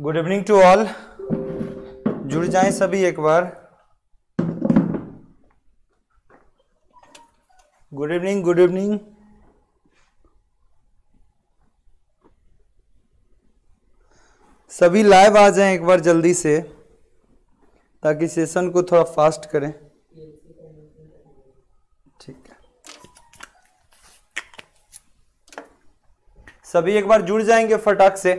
good evening to all जुड़ जाएं सभी एक बार गुड इवनिंग गुड इवनिंग सभी लाइव आ जाएं एक बार जल्दी से ताकि सेशन को थोड़ा फास्ट करें ठीक है सभी एक बार जुड़ जाएंगे फटाक से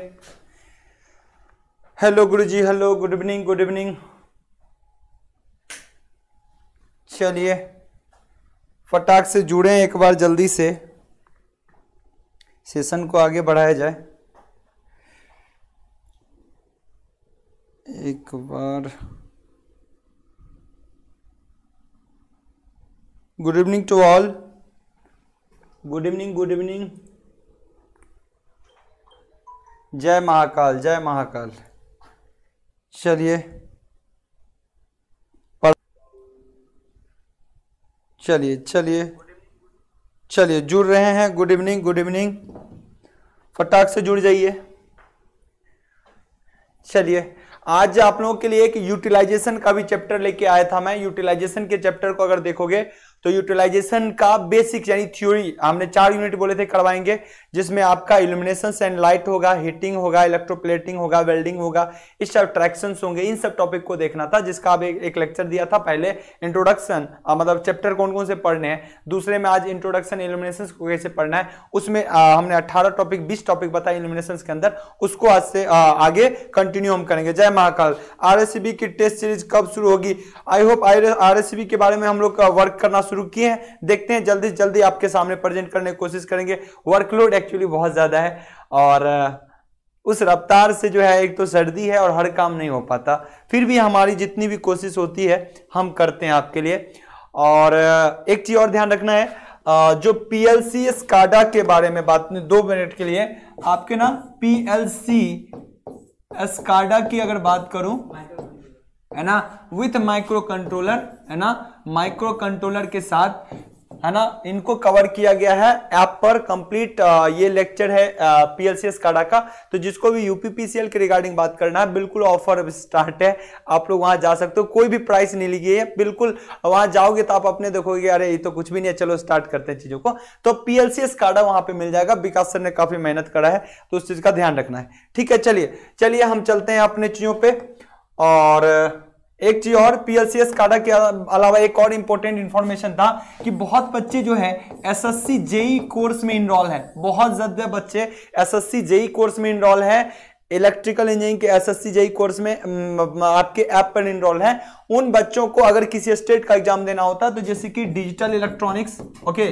hello guru ji hello good evening good evening चलिए फटाक से जुड़ें एक बार जल्दी से सेशन को आगे बढ़ाया जाए एक बार good evening to all good evening good evening जय महाकाल जय महाकाल चलिए चलिए चलिए चलिए जुड़ रहे हैं गुड इवनिंग गुड इवनिंग फटाक से जुड़ जाइए चलिए आज आप लोगों के लिए एक यूटिलाइजेशन का भी चैप्टर लेके आया था मैं यूटिलाइजेशन के चैप्टर को अगर देखोगे तो यूटिलाइजेशन का बेसिक यानी थ्योरी हमने चार यूनिट बोले थे करवाएंगे जिसमें आपका इल्यूमिनेशन एंड लाइट होगा हीटिंग होगा इलेक्ट्रोप्लेटिंग होगा वेल्डिंग होगा इस सब ट्रैक्शन होंगे इन सब टॉपिक को देखना था जिसका आप एक, लेक्चर दिया था पहले इंट्रोडक्शन मतलब चैप्टर कौन कौन से पढ़ने हैं दूसरे में आज इंट्रोडक्शन इल्यूमिनेशन को कैसे पढ़ना है उसमें आ, हमने अट्ठारह टॉपिक बीस टॉपिक बताए इल्यूमिनेशन के अंदर उसको आज से आ, आगे कंटिन्यू हम करेंगे जय महाकाल आर की टेस्ट सीरीज कब शुरू होगी आई होप आर के बारे में हम लोग वर्क करना शुरू किए हैं देखते हैं जल्दी जल्दी आपके सामने प्रेजेंट करने की कोशिश करेंगे वर्कलोड एक्चुअली बहुत ज़्यादा है और उस रफ्तार से जो है एक तो सर्दी है और हर काम नहीं हो पाता फिर भी हमारी जितनी भी कोशिश होती है हम करते हैं आपके लिए और एक चीज़ और ध्यान रखना है जो पी एल सी एस काडा के बारे में बात दो मिनट के लिए आपके ना पी एल सी एस काडा की अगर बात करूं है ना विथ माइक्रो कंट्रोलर है ना माइक्रो कंट्रोलर के साथ है ना इनको कवर किया गया है ऐप पर कंप्लीट ये लेक्चर है पीएलसीएस काडा का तो जिसको भी यूपीपीसीएल के रिगार्डिंग बात करना है बिल्कुल ऑफर स्टार्ट है आप लोग वहां जा सकते हो कोई भी प्राइस नहीं ली गई है बिल्कुल वहां जाओगे तो आप अपने देखोगे अरे ये तो कुछ भी नहीं है चलो स्टार्ट करते हैं चीजों को तो पीएलसीएस काडा वहां पर मिल जाएगा विकास सर ने काफी मेहनत करा है तो उस चीज का ध्यान रखना है ठीक है चलिए चलिए हम चलते हैं अपने चीजों पर और एक चीज और पीएलसीएस काडा के अलावा एक और इंपॉर्टेंट इंफॉर्मेशन था कि बहुत बच्चे जो है एसएससी जेई कोर्स में इनरोल है बहुत ज्यादा बच्चे एसएससी जेई कोर्स में इनरोल है इलेक्ट्रिकल इंजीनियरिंग के एसएससी जेई कोर्स में आपके ऐप पर इनरोल है उन बच्चों को अगर किसी स्टेट का एग्जाम देना होता तो जैसे कि digital electronics okay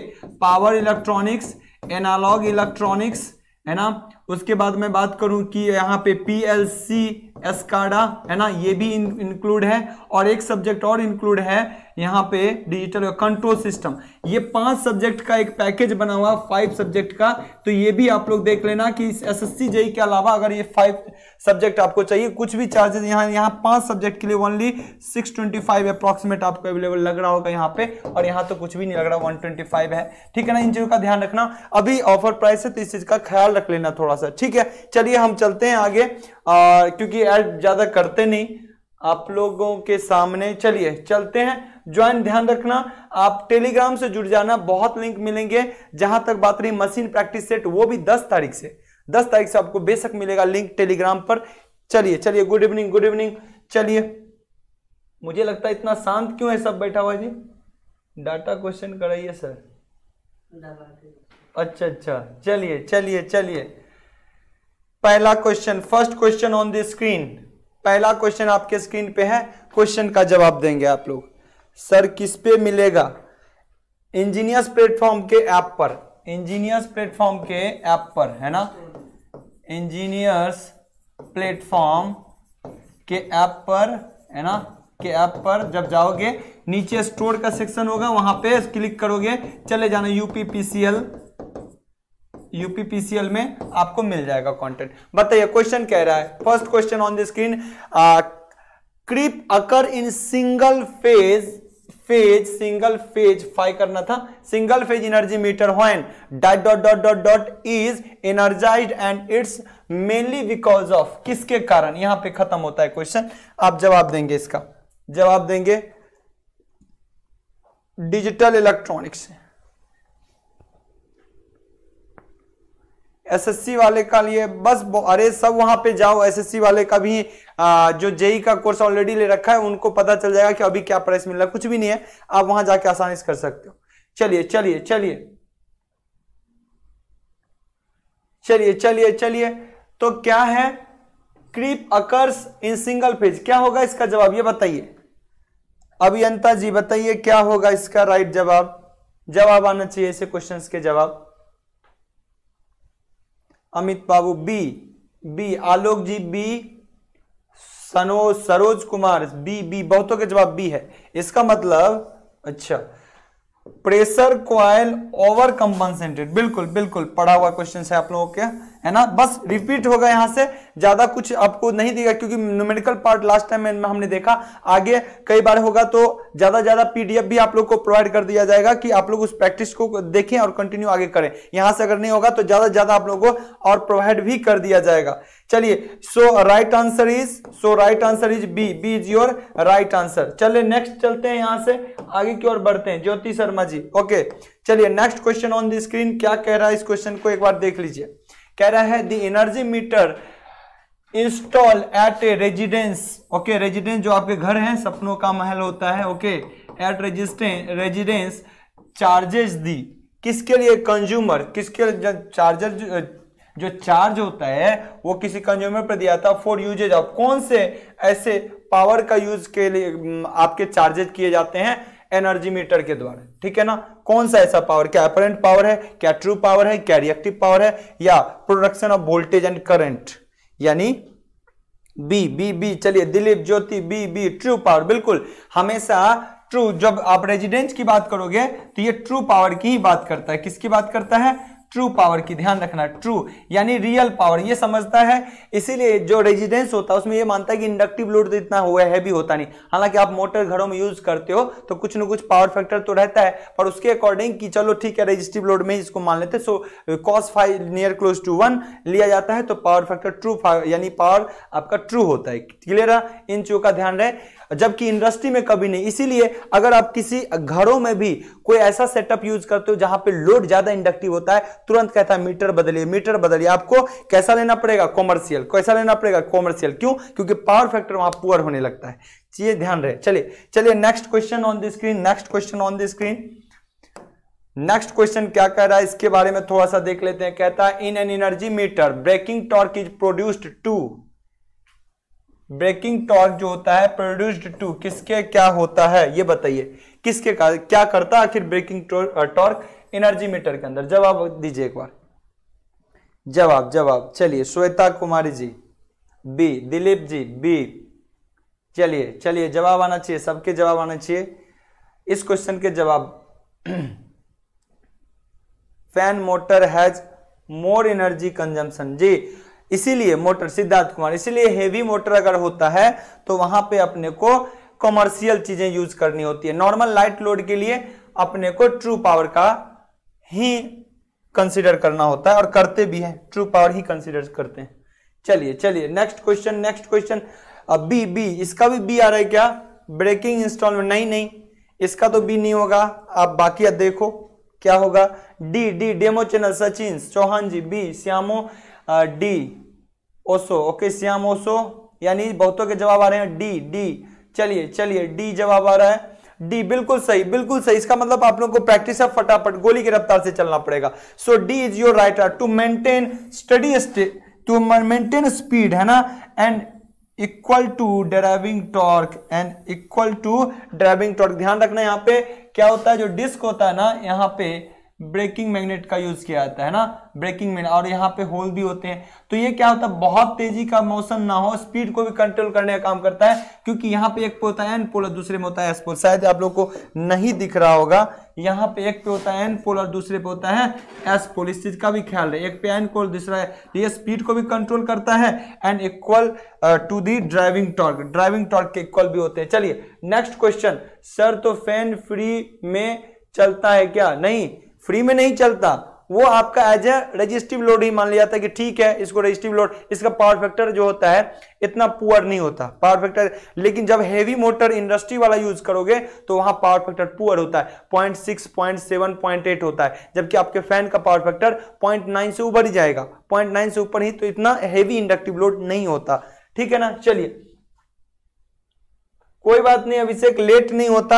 power electronics analogue electronics है ना उसके बाद मैं बात करूं कि यहाँ पे पीएलसी एस्काडा है ना ये भी इंक्लूड है और एक सब्जेक्ट और इंक्लूड है यहाँ पे डिजिटल कंट्रोल सिस्टम ये पांच सब्जेक्ट का एक पैकेज बना हुआ फाइव सब्जेक्ट का तो ये भी आप लोग देख लेना कि एस एस जेई के अलावा अगर ये फाइव सब्जेक्ट आपको चाहिए कुछ भी चार्जेस यहाँ यहाँ पांच सब्जेक्ट के लिए only six twenty five approximate आपको अवेलेबल लग रहा होगा यहाँ पे और यहाँ तो कुछ भी नहीं लग रहा वन ट्वेंटी फाइव है ठीक है ना इन चीज़ों का ध्यान रखना अभी ऑफर प्राइस है तो इस चीज़ का ख्याल रख लेना थोड़ा सा ठीक है चलिए हम चलते हैं आगे आ, क्योंकि ऐड ज़्यादा करते नहीं आप लोगों के सामने चलिए चलते हैं ज्वाइन ध्यान रखना आप टेलीग्राम से जुड़ जाना बहुत लिंक मिलेंगे जहां तक बात रही मशीन प्रैक्टिस सेट वो भी 10 तारीख से 10 तारीख से आपको बेशक मिलेगा लिंक टेलीग्राम पर चलिए चलिए गुड इवनिंग गुड इवनिंग चलिए मुझे लगता है इतना शांत क्यों है सब बैठा हुआ जी डाटा क्वेश्चन कराइए सर अच्छा अच्छा चलिए चलिए चलिए पहला question first question on the screen पहला क्वेश्चन आपके स्क्रीन पे है क्वेश्चन का जवाब देंगे आप लोग सर किस पे मिलेगा इंजीनियर्स प्लेटफॉर्म के ऐप पर इंजीनियर्स प्लेटफॉर्म के ऐप पर है ना इंजीनियर्स प्लेटफॉर्म के ऐप पर है ना के ऐप पर जब जाओगे नीचे स्टोर का सेक्शन होगा वहां पे क्लिक करोगे चले जाना यूपीपीसीएल यूपीपीसीएल में आपको मिल जाएगा कंटेंट बताइए क्वेश्चन कह रहा है first question on the screen creep occur in single phase phase single phase five करना था single phase energy meter when dot dot dot dot dot is energised and it's mainly because of किसके कारण यहां पे खत्म होता है question आप जवाब देंगे इसका जवाब देंगे डिजिटल इलेक्ट्रॉनिक्स एसएससी वाले का लिए बस अरे सब वहां पे जाओ एसएससी वाले का भी आ, जो जेई e का कोर्स ऑलरेडी ले रखा है उनको पता चल जाएगा कि अभी क्या प्राइस मिल रहा है कुछ भी नहीं है आप वहां जाके आसानी से कर सकते हो चलिए चलिए चलिए चलिए चलिए चलिए तो क्या है creep occurs in single phase क्या होगा इसका जवाब ये बताइए अभियंता जी बताइए क्या होगा इसका राइट जवाब जवाब आना चाहिए ऐसे क्वेश्चंस के जवाब Amit Babu B B Alok ji B सनो सरोज कुमार बी बी बहुतों के जवाब बी है इसका मतलब अच्छा प्रेशर क्वाइल ओवर कंपनसेटेड बिल्कुल बिल्कुल पढ़ा हुआ क्वेश्चन है आप लोगों के है ना बस रिपीट होगा यहाँ से ज्यादा कुछ आपको नहीं देगा क्योंकि न्यूमेरिकल पार्ट लास्ट टाइम में हमने देखा आगे कई बार होगा तो ज्यादा ज्यादा पीडीएफ भी आप लोग को प्रोवाइड कर दिया जाएगा कि आप लोग उस प्रैक्टिस को देखें और कंटिन्यू आगे करें यहां से अगर नहीं होगा तो ज्यादा ज्यादा आप लोगों को और प्रोवाइड भी कर दिया जाएगा चलिए so right answer is so right answer is B B is your right answer चलिए नेक्स्ट चलते हैं यहां से आगे की ओर बढ़ते हैं ज्योति शर्मा जी ओके चलिए next question on the screen क्या कह रहा है इस क्वेश्चन को एक बार देख लीजिए कह रहा है the energy meter install at a residence okay residence जो आपके घर हैं सपनों का महल होता है okay at resistance residence charges the किसके लिए कंज्यूमर किसके लिए चार्जर जो चार्ज होता है वो किसी कंज्यूमर पर दिया था फॉर यूजेज ऑफ कौन से ऐसे पावर का यूज के लिए आपके चार्जेज किए जाते हैं एनर्जी मीटर के द्वारा ठीक है ना कौन सा ऐसा पावर क्या अपरेंट पावर है क्या ट्रू पावर है क्या रिएक्टिव पावर है या production of voltage and current यानी बी बी बी चलिए Dilip Jyoti B B true power बिल्कुल हमेशा ट्रू जब आप रेजिडेंस की बात करोगे तो ये ट्रू पावर की ही बात करता है किसकी बात करता है ट्रू पावर की ध्यान रखना ट्रू यानी रियल पावर ये समझता है इसीलिए जो रेजिडेंस होता है उसमें ये मानता है कि इंडक्टिव लोड तो इतना हुआ हैवी होता नहीं हालांकि आप मोटर घरों में यूज करते हो तो कुछ ना कुछ पावर फैक्टर तो रहता है पर उसके अकॉर्डिंग कि चलो ठीक है रेजिस्टिव लोड में इसको मान लेते so cos phi near close to one लिया जाता है तो पावर फैक्टर ट्रू यानी पावर आपका ट्रू होता है क्लियर है इन चीजों का ध्यान रहे जबकि इंडस्ट्री में कभी नहीं इसीलिए अगर आप किसी घरों में भी कोई ऐसा सेटअप यूज करते हो जहां पे लोड ज्यादा इंडक्टिव होता है तुरंत कहता है मीटर बदलिए मीटर बदलिए आपको कैसा लेना पड़ेगा कॉमर्शियल कैसा लेना पड़ेगा कॉमर्शियल क्यों क्योंकि पावर फैक्टर वहां पुअर होने लगता है ये ध्यान रहे चलिए चलिए next question on the screen next question on the screen next question क्या कह रहा है इसके बारे में थोड़ा सा देख लेते हैं कहता है in an energy meter braking torque is produced to braking torque जो होता है प्रोड्यूस्ड टू किसके क्या होता है ये बताइए किसके क्या करता है आखिर ब्रेकिंग टॉर्क एनर्जी मीटर के अंदर जवाब दीजिए एक बार जवाब जवाब चलिए श्वेता कुमारी जी बी दिलीप जी बी चलिए चलिए जवाब आना चाहिए सबके जवाब आना चाहिए इस क्वेश्चन के जवाब fan motor has more energy consumption जी इसीलिए मोटर सिद्धार्थ कुमार इसीलिए हेवी मोटर अगर होता है तो वहां पे अपने को कमर्शियल चीजें यूज करनी होती है नॉर्मल लाइट लोड के लिए अपने को ट्रू पावर का ही कंसिडर करना होता है और करते भी हैं ट्रू पावर ही कंसिडर करते हैं चलिए चलिए next question next question B B इसका भी बी आ रहा है क्या ब्रेकिंग इंस्टॉलमेंट नहीं नहीं इसका तो बी नहीं होगा आप बाकी आप देखो क्या होगा D D demo channel Sachin Chauhan ji B श्यामो D also okay Shyam also यानी बहुतों के जवाब आ रहे हैं डी डी चलिए चलिए डी जवाब आ रहा है डी बिल्कुल सही बिल्कुल सही इसका मतलब आप लोगों को प्रैक्टिस है फटाफट गोली की रफ्तार से चलना पड़ेगा so D is your right to maintain steady to maintain speed है ना and equal to driving torque and equal to driving torque ध्यान रखना यहाँ पे क्या होता है जो डिस्क होता है ना यहाँ पे ब्रेकिंग मैग्नेट का यूज किया जाता है ना ब्रेकिंग मैग्नेट और यहाँ पे होल भी होते हैं तो ये क्या होता है बहुत तेजी का मौसम ना हो स्पीड को भी कंट्रोल करने का काम करता है क्योंकि यहाँ पे एक पे होता है एन पोल और दूसरे में होता है एस पोल शायद आप लोग को नहीं दिख रहा होगा यहाँ पे एक पे होता है एन पोल और दूसरे पे होता है एस पोल इस चीज का भी ख्याल रहे एक पे एन पोल दूसरा है तो ये स्पीड को भी कंट्रोल करता है and equal to the driving torque driving torque के इक्वल भी होते हैं चलिए नेक्स्ट क्वेश्चन सर तो फैन फ्री में चलता है क्या नहीं फ्री में नहीं चलता वो आपका एज ए रजिस्टिव लोड ही मान लिया जाता है कि ठीक है इसको रजिस्टिव लोड इसका पावर फैक्टर जो होता है इतना पुअर नहीं होता पावर फैक्टर लेकिन जब हैवी मोटर इंडस्ट्री वाला यूज करोगे तो वहां पावर फैक्टर पुअर होता है point six point seven point eight होता है जबकि आपके फैन का पावर फैक्टर पॉइंट नाइन से ऊपर ही जाएगा पॉइंट नाइन से ऊपर ही तो इतना हैवी इंडक्टिव लोड नहीं होता ठीक है ना चलिए कोई बात नहीं अभिषेक लेट नहीं होता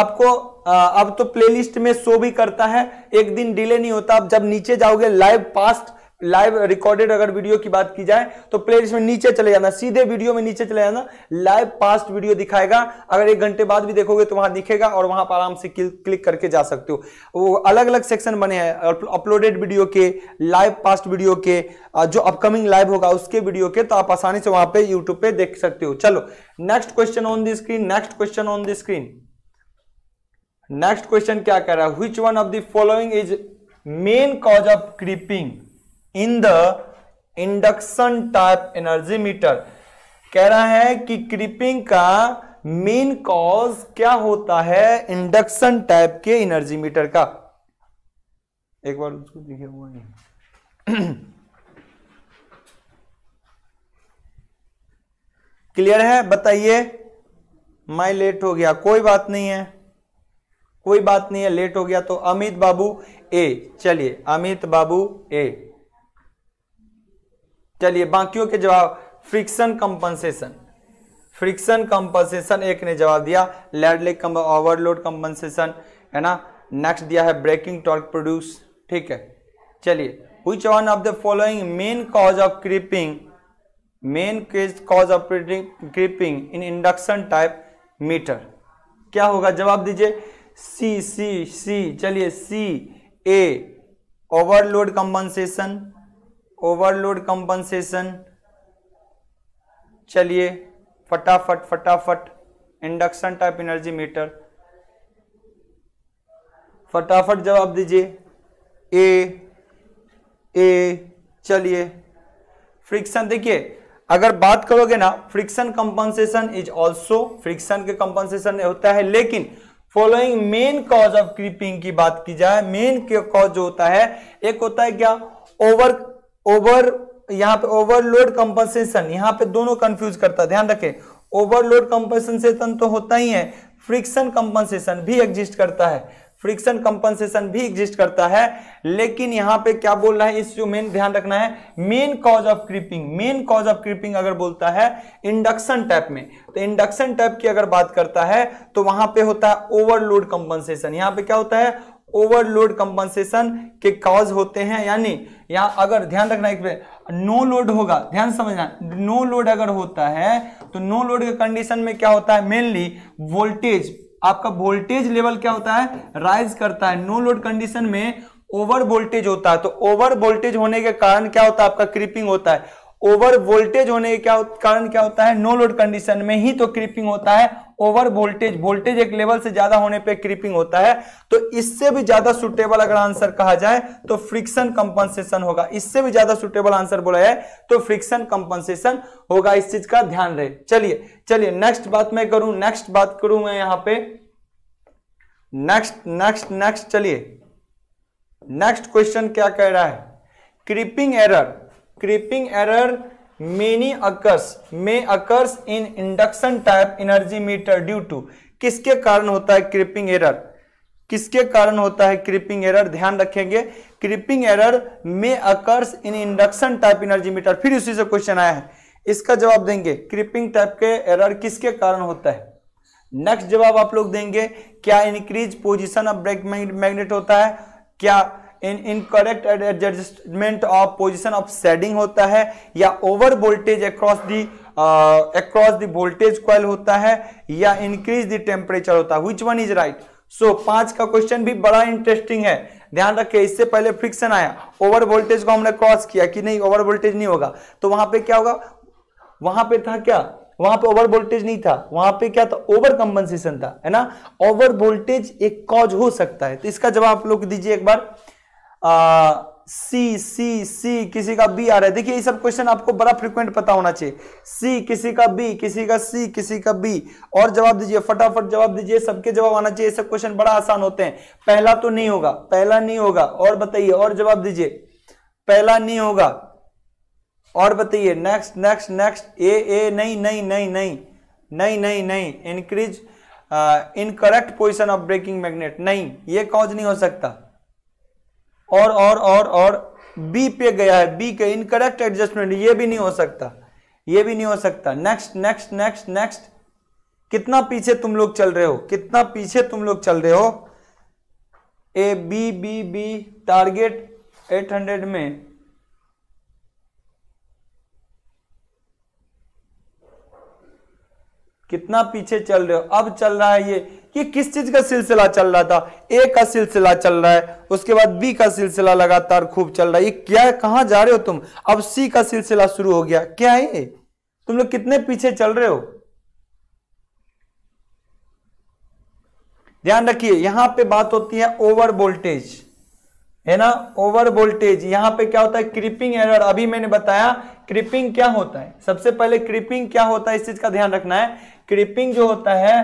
आपको आ, अब तो प्लेलिस्ट में शो भी करता है एक दिन डिले नहीं होता आप जब नीचे जाओगे लाइव पास्ट लाइव रिकॉर्डेड अगर वीडियो की बात की जाए तो प्ले में नीचे चले जाना सीधे वीडियो में नीचे चले जाना लाइव पास्ट वीडियो दिखाएगा अगर एक घंटे बाद भी देखोगे तो वहां दिखेगा और वहां पर आराम से क्लिक करके जा सकते हो वो अलग अलग सेक्शन बने हैं अपलोडेड वीडियो के लाइव पास्ट वीडियो के जो अपकमिंग लाइव होगा उसके वीडियो के तो आप आसानी से वहां पर यूट्यूब पे देख सकते हो चलो next question on the screen next question on the screen next question क्या कह रहा है which one of the following is main cause of creeping in the induction type energy meter कह रहा है कि क्रिपिंग का मेन कॉज क्या होता है इंडक्शन टाइप के एनर्जी मीटर का एक बार उसको दिखे हुआ नहीं क्लियर है बताइए मैं लेट हो गया कोई बात नहीं है कोई बात नहीं है लेट हो गया तो अमित बाबू ए चलिए अमित बाबू ए चलिए बाकियों के जवाब फ्रिक्शन कंपनसेशन फ्रिक्शन कंपनसेशन एक ने जवाब दिया लैडलेग ओवरलोड कंपनसेशन है ना नेक्स्ट दिया है ब्रेकिंग टॉर्क प्रोड्यूस ठीक है चलिए which one of the following main cause of creeping main cause of creeping in induction type meter क्या होगा जवाब दीजिए सी सी सी चलिए C A overload compensation overload compensation चलिए फटाफट फटाफट इंडक्शन टाइप एनर्जी मीटर फटाफट जवाब दीजिए ए ए चलिए फ्रिक्शन देखिए अगर बात करोगे ना friction compensation is also friction के कंपनसेशन होता है लेकिन following main cause of creeping की बात की जाए मेन कॉज जो होता है एक होता है क्या ओवर ओवर यहाँ पे ओवरलोड कंपनसेशन यहाँ पे दोनों कंफ्यूज करता है ध्यान रखें ओवरलोड कंपनसेशन तो होता ही है फ्रिक्शन कंपनसेशन भी एग्जिस्ट करता है फ्रिक्शन कंपनसेशन भी एग्जिस्ट करता है लेकिन यहाँ पे क्या बोल रहा है इस जो मेन ध्यान रखना है main cause of creeping main cause of creeping अगर बोलता है इंडक्शन टाइप में तो इंडक्शन टाइप की अगर बात करता है तो वहां पे होता है ओवरलोड कंपनसेशन यहाँ पे क्या होता है ओवरलोड कंपनसेशन के कॉज होते हैं यानी यहां अगर ध्यान रखना एक पे नो लोड होगा ध्यान समझना नो लोड अगर होता है तो नो लोड के कंडीशन में क्या होता है मेनली वोल्टेज आपका वोल्टेज लेवल क्या होता है राइज करता है नो लोड कंडीशन में ओवर वोल्टेज होता है तो ओवर वोल्टेज होने के कारण क्या होता है आपका क्रिपिंग होता है ओवर वोल्टेज होने के क्या कारण क्या होता है नो लोड कंडीशन में ही तो क्रीपिंग होता है ओवर वोल्टेज वोल्टेज एक लेवल से ज्यादा होने पे क्रीपिंग होता है तो इससे भी ज्यादा सुटेबल अगर आंसर कहा जाए तो फ्रिक्शन कंपनसेशन होगा इससे भी ज्यादा सुटेबल आंसर बोला जाए तो फ्रिक्शन कंपनसेशन होगा इस चीज का ध्यान रहे चलिए चलिए नेक्स्ट बात मैं करूं नेक्स्ट बात करूं मैं यहां पर नेक्स्ट नेक्स्ट नेक्स्ट चलिए नेक्स्ट क्वेश्चन क्या कह रहा है creeping error creeping error many occurs may occurs in induction type energy meter due to किसके कारण होता है क्रिपिंग एरर किसके कारण होता है क्रिपिंग एरर ध्यान रखेंगे creeping error may occurs in induction type energy meter फिर उसी से क्वेश्चन आया है इसका जवाब देंगे क्रिपिंग टाइप के एरर किसके कारण होता है नेक्स्ट जवाब आप लोग देंगे क्या increase position of brake magnet होता है क्या in incorrect adjustment of position of shading होता है या over voltage across the across the voltage coil होता है या इंक्रीज दी टेम्परेचर होता है which one is right so पांच का क्वेश्चन भी बड़ा इंटरेस्टिंग है ध्यान रखिए इससे पहले फ्रिक्शन आया ओवर वोल्टेज को हमने क्रॉस किया कि नहीं ओवर वोल्टेज नहीं होगा तो वहां पे क्या होगा वहां पे था क्या वहां पे ओवर वोल्टेज नहीं था वहां पे क्या था ओवर कंपनसेशन था है ना ओवर वोल्टेज एक कॉज हो सकता है तो इसका जवाब आप लोग दीजिए एक बार सी सी सी किसी का बी आ रहा है देखिए ये सब क्वेश्चन आपको बड़ा फ्रिक्वेंट पता होना चाहिए सी किसी का बी किसी का सी किसी का बी और जवाब दीजिए फटाफट जवाब दीजिए सबके जवाब आना चाहिए सब क्वेश्चन बड़ा आसान होते हैं पहला तो नहीं होगा पहला नहीं होगा और बताइए और जवाब दीजिए पहला नहीं होगा और बताइए next next next A A नहीं नहीं नहीं नहीं नहीं नहीं नहीं increase incorrect position of braking magnet नहीं ये कॉज नहीं हो सकता और और और और बी पे गया है बी के इनकरेक्ट एडजस्टमेंट ये भी नहीं हो सकता ये भी नहीं हो सकता नेक्स्ट नेक्स्ट नेक्स्ट नेक्स्ट कितना पीछे तुम लोग चल रहे हो कितना पीछे तुम लोग चल रहे हो A B B B target 800 में कितना पीछे चल रहे हो अब चल रहा है ये ये किस चीज का सिलसिला चल रहा था ए का सिलसिला चल रहा है उसके बाद बी का सिलसिला लगातार खूब चल रहा है ये क्या कहा जा रहे हो तुम अब सी का सिलसिला शुरू हो गया क्या है तुम लोग कितने पीछे चल रहे हो ध्यान रखिए यहां पे बात होती है ओवर वोल्टेज है ना ओवर वोल्टेज यहां पे क्या होता है क्रिपिंग एरर अभी मैंने बताया क्रिपिंग क्या होता है सबसे पहले क्रिपिंग क्या होता है इस चीज का ध्यान रखना है क्रिपिंग जो होता है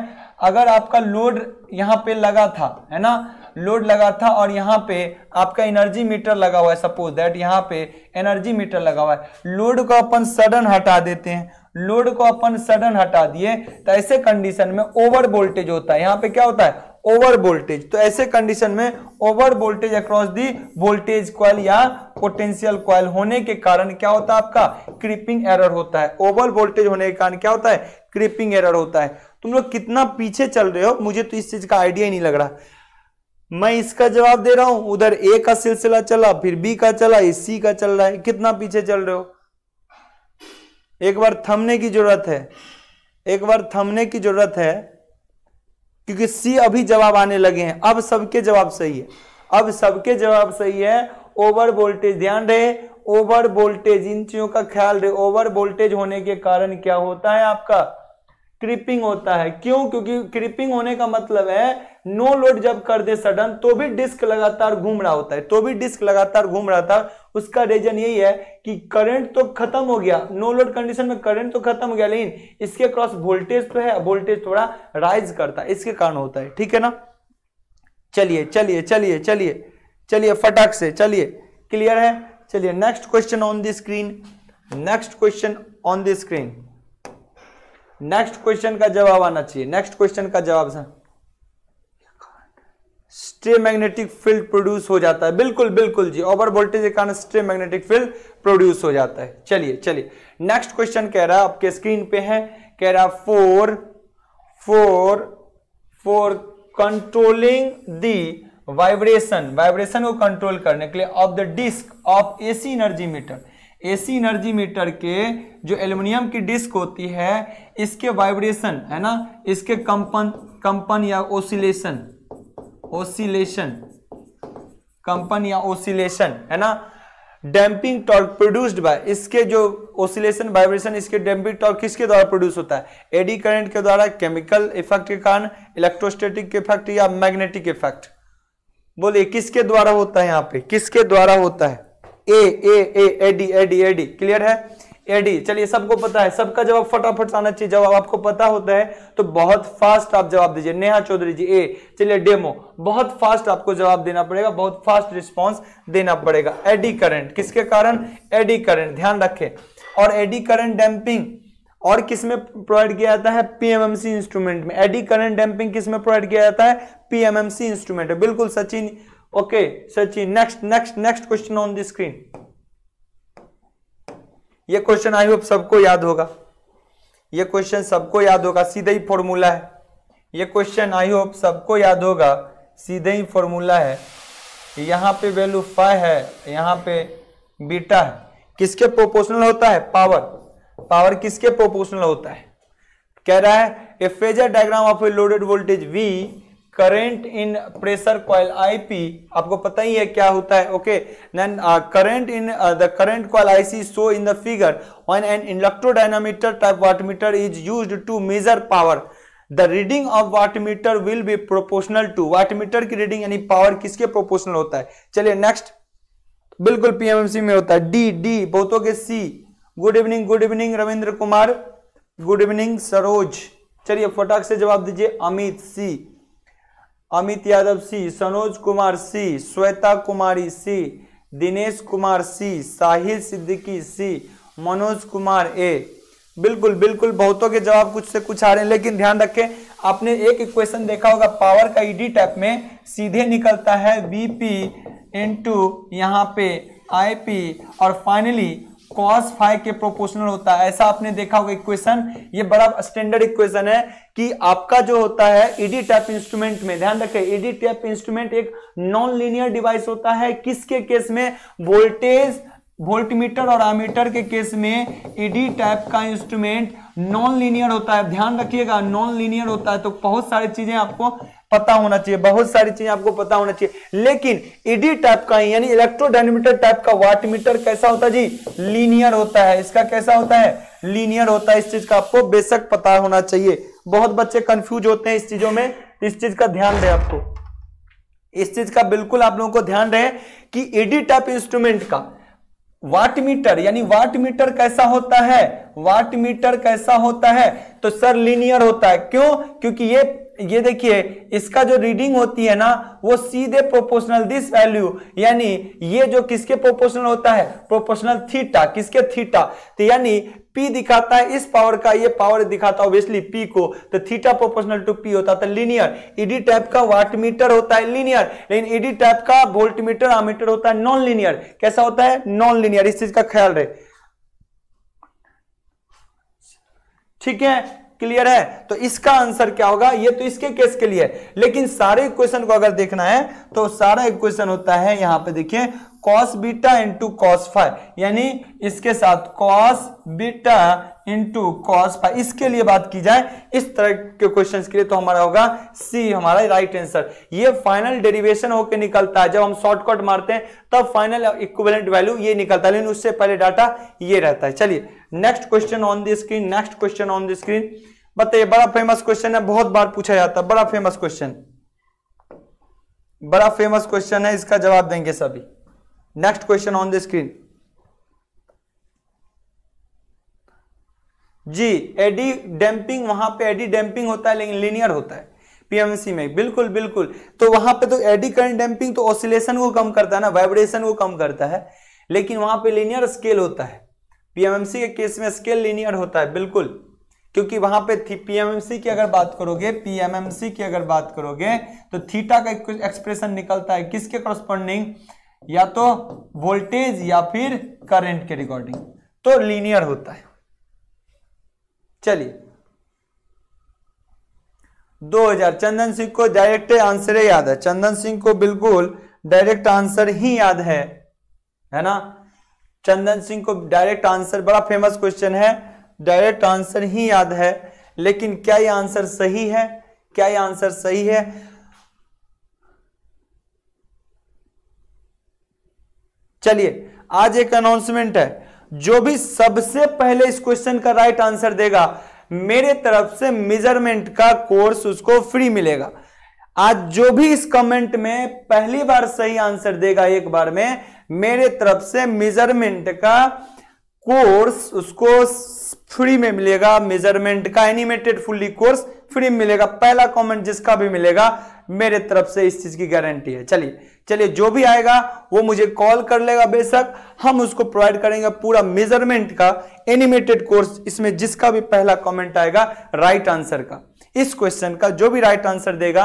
अगर आपका लोड यहाँ पे लगा था है ना लोड लगा था और यहाँ पे आपका एनर्जी मीटर लगा हुआ है सपोज दैट यहाँ पे एनर्जी मीटर लगा हुआ है लोड को अपन सडन हटा देते हैं लोड को अपन सडन हटा दिए तो ऐसे कंडीशन में ओवर वोल्टेज होता है यहाँ पे क्या होता है ओवर वोल्टेज तो ऐसे कंडीशन में over voltage across the voltage coil या पोटेंशियल क्वाल होने के कारण क्या होता है आपका क्रिपिंग एरर होता है ओवर वोल्टेज होने के कारण क्या होता है क्रिपिंग एरर होता है तुम लोग कितना पीछे चल रहे हो मुझे तो इस चीज का आइडिया ही नहीं लग रहा मैं इसका जवाब दे रहा हूं उधर ए का सिलसिला चला फिर बी का चला इस सी का चल रहा है कितना पीछे चल रहे हो एक बार थमने की जरूरत है एक बार थमने की जरूरत है क्योंकि सी अभी जवाब आने लगे हैं अब सबके जवाब सही है अब सबके जवाब सही है ओवर वोल्टेज ध्यान रहे ओवर वोल्टेज इन चीजों का ख्याल रहे ओवर वोल्टेज होने के कारण क्या होता है आपका क्रिपिंग होता है क्यों क्योंकि क्रिपिंग होने का मतलब है नो लोड जब कर दे सडन तो भी डिस्क लगातार घूम रहा होता है तो भी डिस्क लगातार घूम रहा था उसका रीजन यही है कि करंट तो खत्म हो गया नो लोड कंडीशन में करंट तो खत्म हो गया लेकिन इसके क्रॉस वोल्टेज तो है वोल्टेज थोड़ा राइज करता है इसके कारण होता है ठीक है ना चलिए चलिए चलिए चलिए चलिए फटाक से चलिए क्लियर है चलिए next question on the screen next question on the screen next question का जवाब आना चाहिए नेक्स्ट क्वेश्चन का जवाब sir stray magnetic field produce हो जाता है बिल्कुल बिल्कुल जी ओवर वोल्टेज के कारण स्ट्रे मैग्नेटिक फील्ड प्रोड्यूस हो जाता है चलिए चलिए नेक्स्ट क्वेश्चन कह रहा है आपके स्क्रीन पे है कह रहा four four four controlling the vibration vibration को कंट्रोल करने के लिए of the disc of AC energy meter AC energy meter के जो एल्युमिनियम की डिस्क होती है इसके वाइब्रेशन है ना इसके कंपन कंपन या ओसिलेशन ओसिलेशन कंपन या ओसिलेशन है ना डैम्पिंग टॉर्क प्रोड्यूस्ड बाय इसके जो ओसिलेशन वाइब्रेशन इसके डैम्पिंग टॉर्क किसके द्वारा प्रोड्यूस होता है एडी करंट के द्वारा केमिकल इफेक्ट के कारण इलेक्ट्रोस्टेटिक इफेक्ट या मैग्नेटिक इफेक्ट बोलिए किसके द्वारा होता है यहाँ पे किसके द्वारा होता है A A A eddy eddy eddy clear है एडी चलिए सबको पता है सबका जवाब फटाफट आना चाहिए जवाब आपको पता होता है तो बहुत फास्ट आप जवाब दीजिए नेहा चौधरी जी ए चलिए डेमो बहुत फास्ट आपको जवाब देना पड़ेगा बहुत फास्ट रिस्पांस देना पड़ेगा एडी करंट किसके कारण एडी करंट ध्यान रखें और एडी करंट डैम्पिंग और किसमें प्रोवाइड किया जाता है पीएमएमसी इंस्ट्रूमेंट में एडी करंट डैम्पिंग किसमें प्रोवाइड किया जाता है पीएमएमसी इंस्ट्रूमेंट बिल्कुल Sachin okay sachi next next next question on the screen ये क्वेश्चन आई होप सबको याद होगा ये क्वेश्चन सबको याद होगा सीधा ही फॉर्मूला है ये क्वेश्चन आई होप सबको याद होगा सीधे ही फॉर्मूला है यहाँ पे वैल्यू फाइव है यहाँ पे बीटा है किसके प्रोपोर्शनल होता है पावर पावर किसके प्रोपोर्शनल होता है कह रहा है a phasor diagram of a loaded voltage V current in pressure coil IP आपको पता ही है क्या होता है okay then current in the current coil IC show in the figure when an electrodynamometer type wattmeter is used to measure power the reading of wattmeter will be proportional to wattmeter की reading यानी power किसके proportional होता है चलिए next बिल्कुल PMMC में होता है डी डी बहुतों के C good evening good evening Ravindra Kumar good evening Saroj चलिए फटाक से जवाब दीजिए अमित सी अमित यादव सी सनोज कुमार सी श्वेता कुमारी सी दिनेश कुमार सी साहिल सिद्दीकी सी मनोज कुमार ए बिल्कुल बिल्कुल बहुतों के जवाब कुछ से कुछ आ रहे हैं लेकिन ध्यान रखें आपने एक इक्वेशन देखा होगा पावर का ईडी टाइप में सीधे निकलता है वी पी यहां यहाँ पे आई पी और फाइनली कॉस फाइव के प्रोपोर्शनल होता है ऐसा आपने देखा होगा इक्वेशन ये बड़ा स्टैंडर्ड इक्वेशन है कि आपका जो होता है ईडी टाइप इंस्ट्रूमेंट में ध्यान रखें ईडी टाइप इंस्ट्रूमेंट एक नॉन लिनियर डिवाइस होता है किसके केस में वोल्टेज वोल्टमीटर और आमीटर के केस में ईडी टाइप का इंस्ट्रूमेंट नॉन लीनियर होता है ध्यान रखिएगा नॉन लीनियर होता है तो बहुत सारी चीजें आपको पता होना चाहिए बहुत सारी चीजें आपको पता होना चाहिए लेकिन ईडी e टाइप का यानी इलेक्ट्रोडायनेमीटर टाइप का वाट मीटर कैसा होता है जी लीनियर होता है इसका कैसा होता है लीनियर होता है इस चीज का आपको बेशक पता होना चाहिए बहुत बच्चे कंफ्यूज होते हैं इस चीजों में इस चीज का ध्यान दें आपको इस चीज का बिल्कुल आप लोगों को ध्यान रहे कि एडी टाइप इंस्ट्रूमेंट का वाट मीटर यानी वाट मीटर कैसा होता है वाट मीटर कैसा होता है तो सर लीनियर होता है क्यों क्योंकि ये ये देखिए इसका जो रीडिंग होती है ना वो सीधे प्रोपोर्शनल दिस वैल्यू यानी ये जो किसके प्रोपोर्शनल होता है प्रोपोर्शनल थीटा किसके थीटा तो यानी P दिखाता है इस पावर का ये पावर दिखाता है P को तो थीटा प्रोपोर्शनल टू P होता था लीनियर ईडी टाइप का वाट मीटर होता है लीनियर लेकिन ईडी टाइप का वोल्ट मीटर आमीटर होता है नॉन लीनियर कैसा होता है नॉन लीनियर इस चीज का ख्याल रहे ठीक है क्लियर है तो इसका आंसर क्या होगा ये तो इसके केस के लिए लेकिन सारे इक्वेशन को अगर देखना है तो सारा इक्वेशन होता है यहां पे देखिए cos beta into cos five यानी इसके साथ cos beta into cos five इसके लिए बात की जाए इस तरह के क्वेश्चंस के लिए तो हमारा होगा सी हमारा राइट आंसर ये फाइनल डेरिवेशन होकर निकलता है जब हम शॉर्टकट मारते हैं तब फाइनल इक्विवेलेंट वैल्यू ये निकलता है लेकिन उससे पहले डाटा ये रहता है चलिए next question on the screen next question on the screen बताइए बड़ा फेमस क्वेश्चन है बहुत बार पूछा जाता है बड़ा फेमस क्वेश्चन बड़ा फेमस क्वेश्चन है इसका जवाब देंगे सभी next question on the screen जी एडी डैम्पिंग वहां पे एडी डैम्पिंग होता है लेकिन लिनियर होता है पीएमसी में बिल्कुल बिल्कुल तो वहां पे तो एडी करंट डैम्पिंग तो ऑसिलेशन को कम करता है ना वाइब्रेशन को कम करता है लेकिन वहां पे लिनियर स्केल होता है पीएमएमसी के केस में स्केल लिनियर होता है बिल्कुल क्योंकि वहां पे पीएमएमसी की अगर बात करोगे पीएमएमसी की अगर बात करोगे तो थीटा का एक्सप्रेशन निकलता है किसके कॉरस्पॉन्डिंग या तो वोल्टेज या फिर करंट के रिकॉर्डिंग तो लीनियर होता है चलिए दो हजार चंदन सिंह को डायरेक्ट आंसर याद है चंदन सिंह को बिल्कुल डायरेक्ट आंसर ही याद है है ना चंदन सिंह को डायरेक्ट आंसर बड़ा फेमस क्वेश्चन है डायरेक्ट आंसर ही याद है लेकिन क्या ये आंसर सही है क्या यह आंसर सही है चलिए आज एक अनाउंसमेंट है जो भी सबसे पहले इस क्वेश्चन का राइट आंसर देगा मेरे तरफ से मेजरमेंट का कोर्स उसको फ्री मिलेगा आज जो भी इस कमेंट में पहली बार सही आंसर देगा एक बार में मेरे तरफ से मेजरमेंट का कोर्स उसको फ्री में मिलेगा मेजरमेंट का एनिमेटेड फुल्ली कोर्स फ्री में मिलेगा पहला कमेंट जिसका भी मिलेगा मेरे तरफ से इस चीज की गारंटी है चलिए चलिए जो भी आएगा वो मुझे कॉल कर लेगा बेशक हम उसको प्रोवाइड करेंगे पूरा मेजरमेंट का एनिमेटेड कोर्स इसमें जिसका भी पहला कमेंट आएगा राइट आंसर का इस क्वेश्चन का जो भी राइट आंसर देगा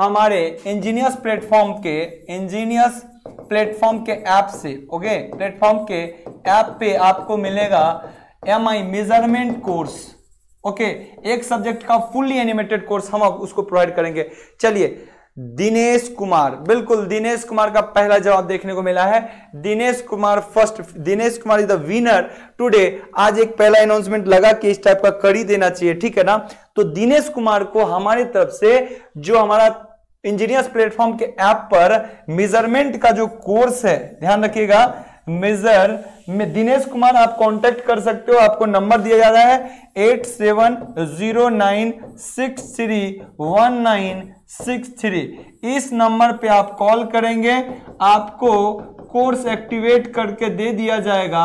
हमारे इंजीनियर्स प्लेटफॉर्म के इंजीनियर्स प्लेटफॉर्म के ऐप से ओके प्लेटफॉर्म के ऐप पे आपको मिलेगा M I measurement course okay एक सब्जेक्ट का फुल्ली एनिमेटेड कोर्स हम उसको प्रोवाइड करेंगे चलिए दिनेश कुमार बिल्कुल दिनेश कुमार का पहला जवाब देखने को मिला है Dinesh Kumar first Dinesh Kumar is the winner today आज एक पहला अनाउंसमेंट लगा कि इस टाइप का कर ही देना चाहिए ठीक है ना तो दिनेश कुमार को हमारे तरफ से जो हमारा इंजीनियर्स प्लेटफॉर्म के ऐप पर मेजरमेंट का जो कोर्स है ध्यान रखिएगा मेजर में दिनेश कुमार आप कांटेक्ट कर सकते हो आपको नंबर दिया जा रहा है eight seven zero nine six three one nine six three इस नंबर पे आप कॉल करेंगे आपको कोर्स एक्टिवेट करके दे दिया जाएगा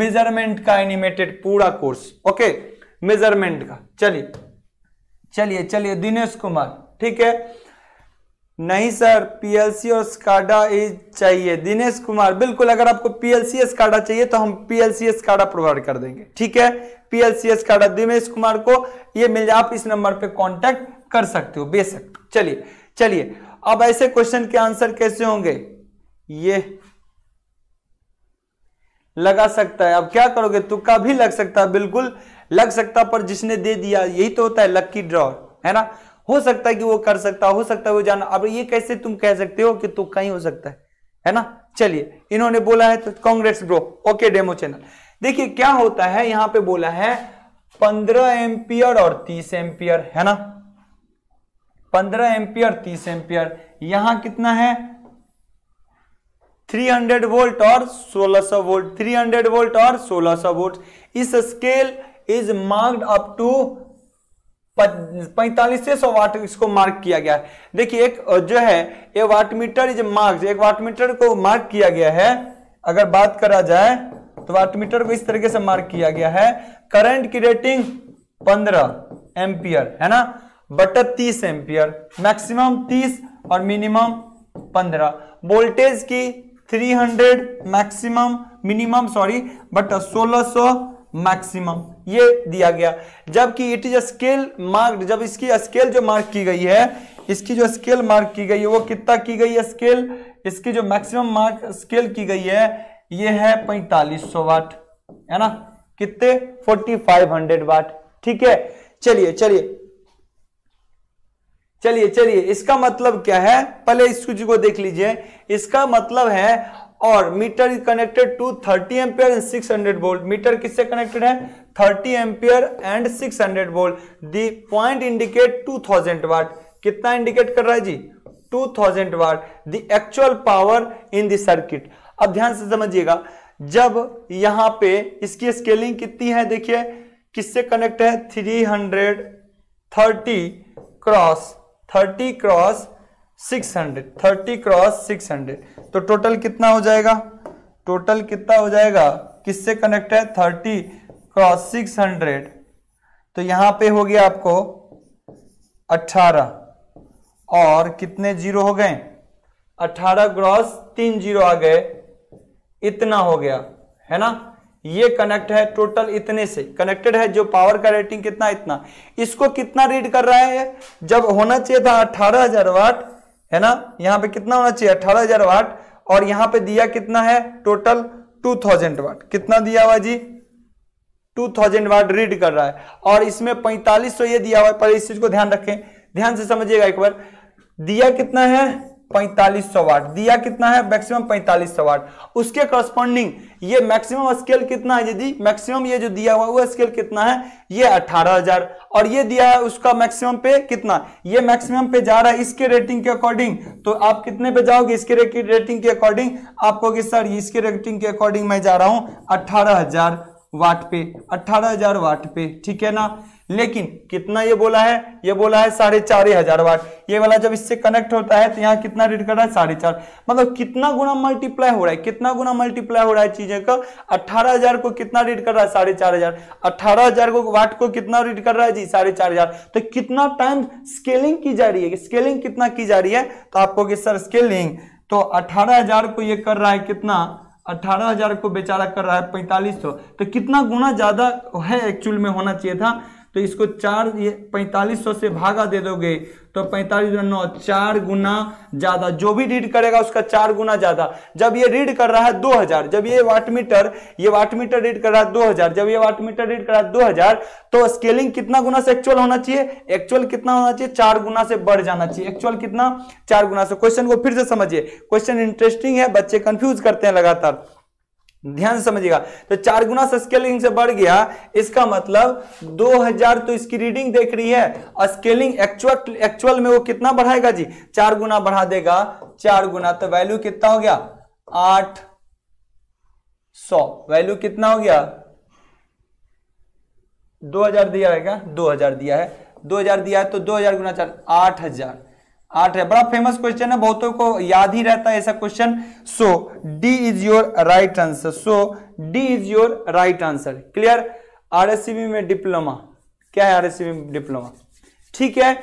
मेजरमेंट का एनिमेटेड पूरा कोर्स ओके मेजरमेंट का चलिए चलिए चलिए दिनेश कुमार ठीक है नहीं सर पीएलसी और स्काडा इज चाहिए दिनेश कुमार बिल्कुल अगर आपको पीएलसी स्काडा चाहिए तो हम पीएलसी स्काडा प्रोवाइड कर देंगे ठीक है पीएलसी स्काडा दिनेश कुमार को ये मिल जाए आप इस नंबर पे कांटेक्ट कर सकते हो बेशक चलिए चलिए अब ऐसे क्वेश्चन के आंसर कैसे होंगे ये लगा सकता है अब क्या करोगे तुक्का भी लग सकता है बिल्कुल लग सकता पर जिसने दे दिया यही तो होता है लक्की ड्रॉ है ना हो सकता है कि वो कर सकता हो सकता है वो जाना अब ये कैसे तुम कह सकते हो कि तू तो कहीं हो सकता है है ना चलिए इन्होंने बोला है तो congrats bro okay demo channel देखिए क्या होता है यहां पे बोला है पंद्रह एम्पियर और तीस एम्पियर है ना पंद्रह एम्पियर तीस एम्पियर यहां कितना है 300 वोल्ट और 1600 वोल्ट 300 वोल्ट और 1600 वोल्ट इस scale is marked up to पैंतालीस सौ वाट इसको मार्क किया गया है देखिए एक जो है a watt meter is marked एक वाट मीटर को मार्क किया गया है अगर बात करा जाए तो वाट मीटर को इस तरीके से मार्क किया गया है करंट की रेटिंग पंद्रह एम्पियर है ना बटर तीस एम्पियर मैक्सिमम तीस और मिनिमम पंद्रह वोल्टेज की three hundred maximum minimum sorry but सोलह सौ मैक्सिमम ये दिया गया जबकि इट इज स्केल मार्क्ड जब इसकी स्केल जो मार्क की गई है इसकी जो स्केल मार्क की गई है वो कितना की गई है स्केल इसकी जो मैक्सिमम मार्क स्केल की गई है ये है पैंतालीस सौ वाट है ना कितने फोर्टी फाइव हंड्रेड वाट ठीक है चलिए चलिए चलिए चलिए इसका मतलब क्या है पहले इस चीज को देख लीजिए इसका मतलब है और meter is connected to 30 ampere and 600 volt meter किससे कनेक्टेड है 30 ampere and 600 hundred volt the point indicate 2000 watt कितना इंडिकेट कर रहा है जी 2000 watt the actual power in the circuit अब ध्यान से समझिएगा जब यहां पे इसकी स्केलिंग कितनी है देखिए किससे कनेक्ट है 330 क्रॉस 30 क्रॉस 600 30 क्रॉस 600 तो टोटल कितना हो जाएगा टोटल कितना हो जाएगा किससे कनेक्ट है थर्टी क्रॉस सिक्स हंड्रेड तो यहां पे हो गया आपको अट्ठारह और कितने जीरो हो गए अट्ठारह क्रॉस तीन जीरो आ गए इतना हो गया है ना ये कनेक्ट है टोटल इतने से कनेक्टेड है जो पावर का रेटिंग कितना इतना इसको कितना रीड कर रहा है जब होना चाहिए था अठारह हजार वाट है ना यहाँ पे कितना होना चाहिए अठारह हजार वाट और यहां पे दिया कितना है टोटल टू थाउजेंड वाट कितना दिया हुआ जी टू थाउजेंड बार रीड कर रहा है और इसमें पैंतालीस सौ ये दिया हुआ है पर इस चीज को ध्यान रखें ध्यान से समझिएगा एक बार दिया कितना है पैंतालीस सौ वाट दिया कितना है मैक्सिमम पैंतालीस सौ वाट उसके करस्पॉन्डिंग ये मैक्सिमम स्केल कितना है यदि मैक्सिमम ये जो दिया हुआ वो स्केल कितना है ये अठारह हजार और ये दिया है उसका मैक्सिमम पे कितना ये मैक्सिमम पे जा रहा है इसके रेटिंग के अकॉर्डिंग तो आप कितने पे जाओगे इसके रेटिंग के अकॉर्डिंग आपको सर इसके रेटिंग के अकॉर्डिंग मैं जा रहा हूं अठारह वाट पे 18000 वाट पे ठीक है ना लेकिन कितना ये बोला है ये बोला है साढ़े चार हजार वाट ये वाला जब इससे कनेक्ट होता है तो यहाँ कितना रीड कर रहा है साढ़े चार मतलब कितना गुना मल्टीप्लाई हो रहा है कितना गुना मल्टीप्लाई हो रहा है चीजें का अठारह हजार को कितना रीड कर रहा है साढ़े चार हजार अठारह हजार को वाट को कितना रीड कर रहा है जी साढ़े चार हजार तो कितना टाइम स्केलिंग की जा रही है स्केलिंग कितना की जा रही है तो आपको सर स्केलिंग तो अठारह हजार को ये कर रहा है कितना अट्ठारह हजार को बेचारा कर रहा है पैंतालीस सौ तो कितना गुना ज़्यादा है एक्चुअल में होना चाहिए था तो इसको चार ये पैंतालीस सौ से भागा दे दोगे तो पैंतालीस गुना नौ चार गुना ज्यादा जो भी रीड करेगा उसका चार गुना ज्यादा जब ये रीड कर रहा है दो हजार जब ये वाट मीटर ये वाट मीटर रीड कर रहा है दो हजार जब ये वाट मीटर रीड कर रहा है दो हजार तो स्केलिंग कितना गुना से एक्चुअल होना चाहिए एक्चुअल कितना होना चाहिए चार गुना से बढ़ जाना चाहिए एक्चुअल कितना चार गुना से क्वेश्चन को फिर से समझिए क्वेश्चन इंटरेस्टिंग है बच्चे कंफ्यूज करते हैं लगातार ध्यान समझिएगा तो चार गुना से स्केलिंग से बढ़ गया इसका मतलब 2000 तो इसकी रीडिंग देख रही है और स्केलिंग एक्चुअल एक्चुअल में वो कितना बढ़ाएगा जी चार गुना बढ़ा देगा चार गुना तो वैल्यू कितना हो गया आठ सौ वैल्यू कितना हो गया 2000 दिया है क्या 2000 दिया है 2000 दिया है तो 2000 गुना चार आठ हजार आठ है बड़ा फेमस क्वेश्चन है बहुतों को याद ही रहता है ऐसा question so D is your right answer so D is your right answer clear R में डिप्लोमा क्या है आर में डिप्लोमा ठीक है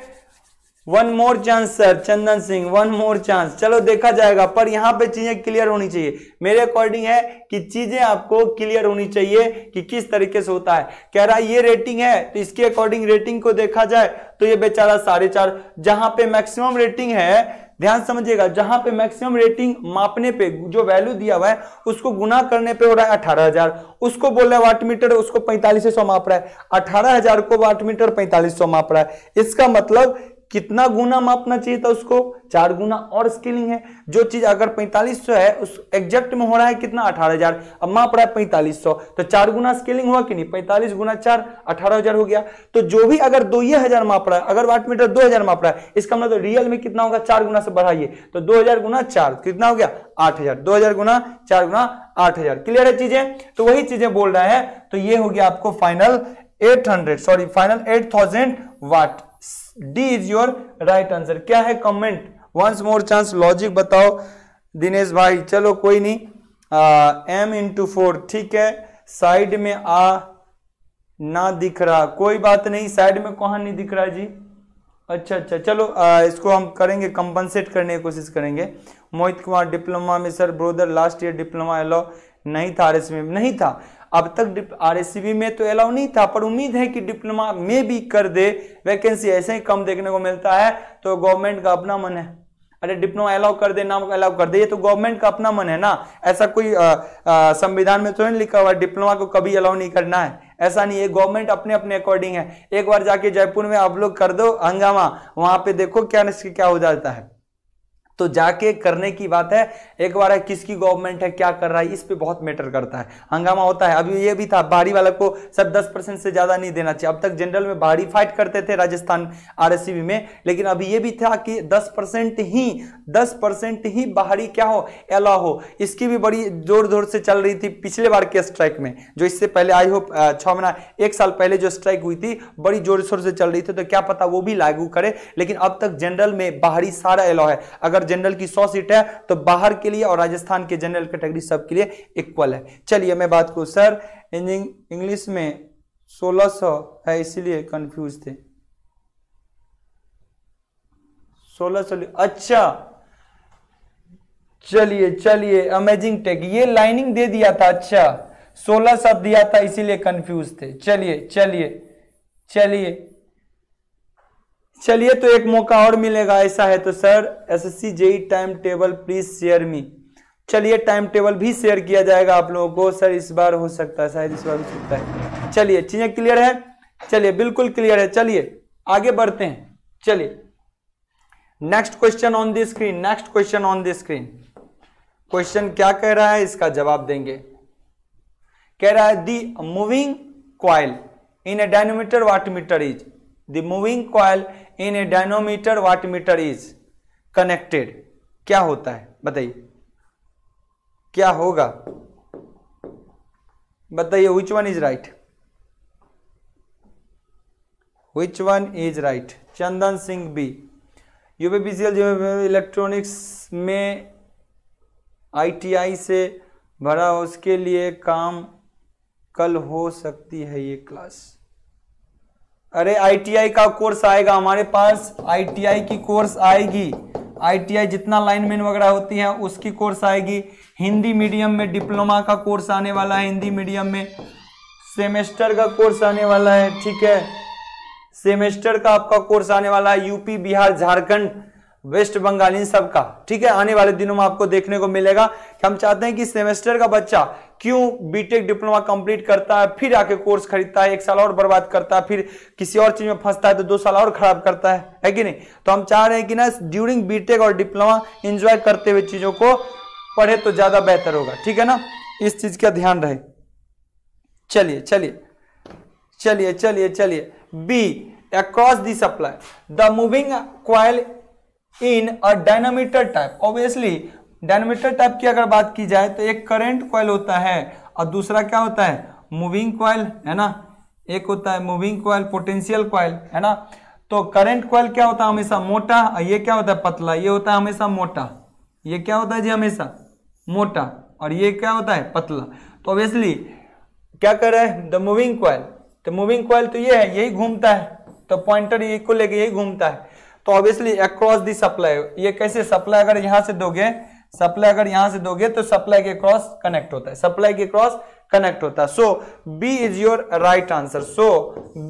one more chance sir Chandan Singh one more chance चलो देखा जाएगा पर यहाँ पे चीजें क्लियर होनी चाहिए मेरे अकॉर्डिंग है कि चीजें आपको क्लियर होनी चाहिए कि किस तरीके से होता है कह रहा है ये रेटिंग है तो इसके अकॉर्डिंग रेटिंग को देखा जाए तो ये बेचारा साढ़े चार जहां पे मैक्सिमम रेटिंग है ध्यान समझिएगा जहां पे मैक्सिमम रेटिंग मापने पे जो वैल्यू दिया हुआ है उसको गुना करने पे हो रहा है अठारह हजार उसको बोल रहा है वाट मीटर उसको पैंतालीस सौ माप रहा है अठारह हजार को वाट मीटर पैंतालीस सौ माप रहा है इसका मतलब कितना गुना मापना चाहिए था उसको चार गुना और स्केलिंग है जो चीज अगर 4500 है उस एग्जैक्ट में हो रहा है कितना 18000 अब माप रहा है 4500 तो चार गुना स्केलिंग हुआ कि नहीं 45 गुना चार अठारह हो गया तो जो भी अगर दो ये हजार माप रहा है अगर वाट मीटर दो हजार माप रहा है इसका मतलब रियल में कितना होगा चार गुना से बढ़ाइए तो दो हजार गुना चार कितना हो गया आठ हजार दो हजार गुना चार गुना आठ हजार क्लियर है चीजें तो वही चीजें बोल रहा है तो ये हो गया आपको final eight hundred sorry final eight thousand watt D is your right answer क्या है comment once more chance logic बताओ दिनेश भाई चलो कोई नहीं एम इंटू फोर ठीक है साइड में आ ना दिख रहा कोई बात नहीं साइड में कहा नहीं दिख रहा जी अच्छा अच्छा चलो आ, इसको हम करेंगे कंपनसेट करने की कोशिश करेंगे मोहित कुमार डिप्लोमा में sir brother last year diploma allow नहीं था आर में नहीं था अब तक आरएससीबी में तो अलाउ नहीं था पर उम्मीद है कि डिप्लोमा में भी कर दे वैकेंसी ऐसे ही कम देखने को मिलता है तो गवर्नमेंट का अपना मन है अरे डिप्लोमा अलाउ कर दे नाम अलाउ कर दे ये तो गवर्नमेंट का अपना मन है ना ऐसा कोई संविधान में तो नहीं लिखा हुआ डिप्लोमा को कभी अलाउ नहीं करना है ऐसा नहीं है गवर्नमेंट अपने अपने अकॉर्डिंग है एक बार जाके जयपुर में आप लोग कर दो हंगामा वहां पे देखो क्या क्या हो जाता है तो जाके करने की बात है एक बार है किसकी गवर्नमेंट है क्या कर रहा है इस पे बहुत मैटर करता है हंगामा होता है अभी ये भी था बाहरी वाला को सर दस परसेंट से ज्यादा नहीं देना चाहिए अब तक जनरल में बाहरी फाइट करते थे राजस्थान आरएससीबी में लेकिन अभी ये भी था कि दस परसेंट ही दस परसेंट ही बाहरी क्या हो एला हो इसकी भी बड़ी जोर जोर से चल रही थी पिछले बार के स्ट्राइक में जो इससे पहले आई होप छ महीना एक साल पहले जो स्ट्राइक हुई थी बड़ी जोर शोर से चल रही थी तो क्या पता वो भी लागू करे लेकिन अब तक जनरल में बाहरी सारा एलाव है अगर अगर जनरल की सौ सीट है तो बाहर के लिए और राजस्थान के जनरल कैटेगरी सबके लिए इक्वल है चलिए मैं बात करूँ सर इंग्लिश में सोलह सौ है इसीलिए कंफ्यूज थे सोलह सौ अच्छा चलिए चलिए अमेजिंग टेक ये लाइनिंग दे दिया था अच्छा सोलह शब्द दिया था इसीलिए कंफ्यूज थे चलिए चलिए चलिए चलिए तो एक मौका और मिलेगा ऐसा है तो sir SSC JE time table please share me चलिए टाइम टेबल भी शेयर किया जाएगा आप लोगों को सर इस बार हो सकता है शायद इस बार हो सकता है चलिए चीजें क्लियर है चलिए बिल्कुल क्लियर है चलिए आगे बढ़ते हैं चलिए next question on the screen next question on the screen question क्या कह रहा है इसका जवाब देंगे कह रहा है the moving coil in a dynamometer wattmeter is the moving coil in a dynamometer watt meter is connected क्या होता है बताइए क्या होगा बताइए which one is right which one is right Chandan Singh B UPPCL electronics में आईटीआई से भरा उसके लिए काम कल हो सकती है ये क्लास अरे आईटीआई का कोर्स आएगा हमारे पास आईटीआई की कोर्स आएगी आईटीआई जितना लाइनमैन वगैरह होती है उसकी कोर्स आएगी हिंदी मीडियम में डिप्लोमा का कोर्स आने वाला है हिंदी मीडियम में सेमेस्टर का कोर्स आने वाला है ठीक है सेमेस्टर का आपका कोर्स आने वाला है यूपी बिहार झारखंड वेस्ट बंगाल इन सब का ठीक है आने वाले दिनों में आपको देखने को मिलेगा कि हम चाहते हैं कि सेमेस्टर का बच्चा क्यों बीटेक डिप्लोमा कंप्लीट करता है फिर आके कोर्स खरीदता है एक साल और बर्बाद करता है फिर किसी और चीज में फंसता है तो दो साल और खराब करता है है कि नहीं तो हम चाह रहे हैं कि ना ड्यूरिंग बीटेक और डिप्लोमा इंजॉय करते हुए चीजों को पढ़े तो ज्यादा बेहतर होगा ठीक है ना इस चीज का ध्यान रहे चलिए चलिए चलिए चलिए चलिए B across the supply the moving coil in a dynamometer type obviously dynamometer type की अगर बात की जाए तो एक करंट कॉयल होता है और दूसरा क्या होता है मूविंग कॉयल है ना एक होता है मूविंग कॉयल पोटेंशियल कॉयल है ना तो करंट कॉयल क्या होता है हमेशा मोटा और ये क्या होता है पतला ये होता है हमेशा मोटा ये क्या होता है जी हमेशा मोटा और ये क्या होता है पतला तो ऑब्वियसली क्या कर रहा है द मूविंग कॉयल तो मूविंग कॉयल तो ये है यही घूमता है तो पॉइंटर ये को लेके यही घूमता है तो ऑब्वियसली अक्रॉस दी सप्लाई ये कैसे सप्लाई अगर यहां से दोगे सप्लाई अगर यहां से दोगे तो सप्लाई के क्रॉस कनेक्ट होता है सप्लाई के क्रॉस कनेक्ट होता है so B is your right answer so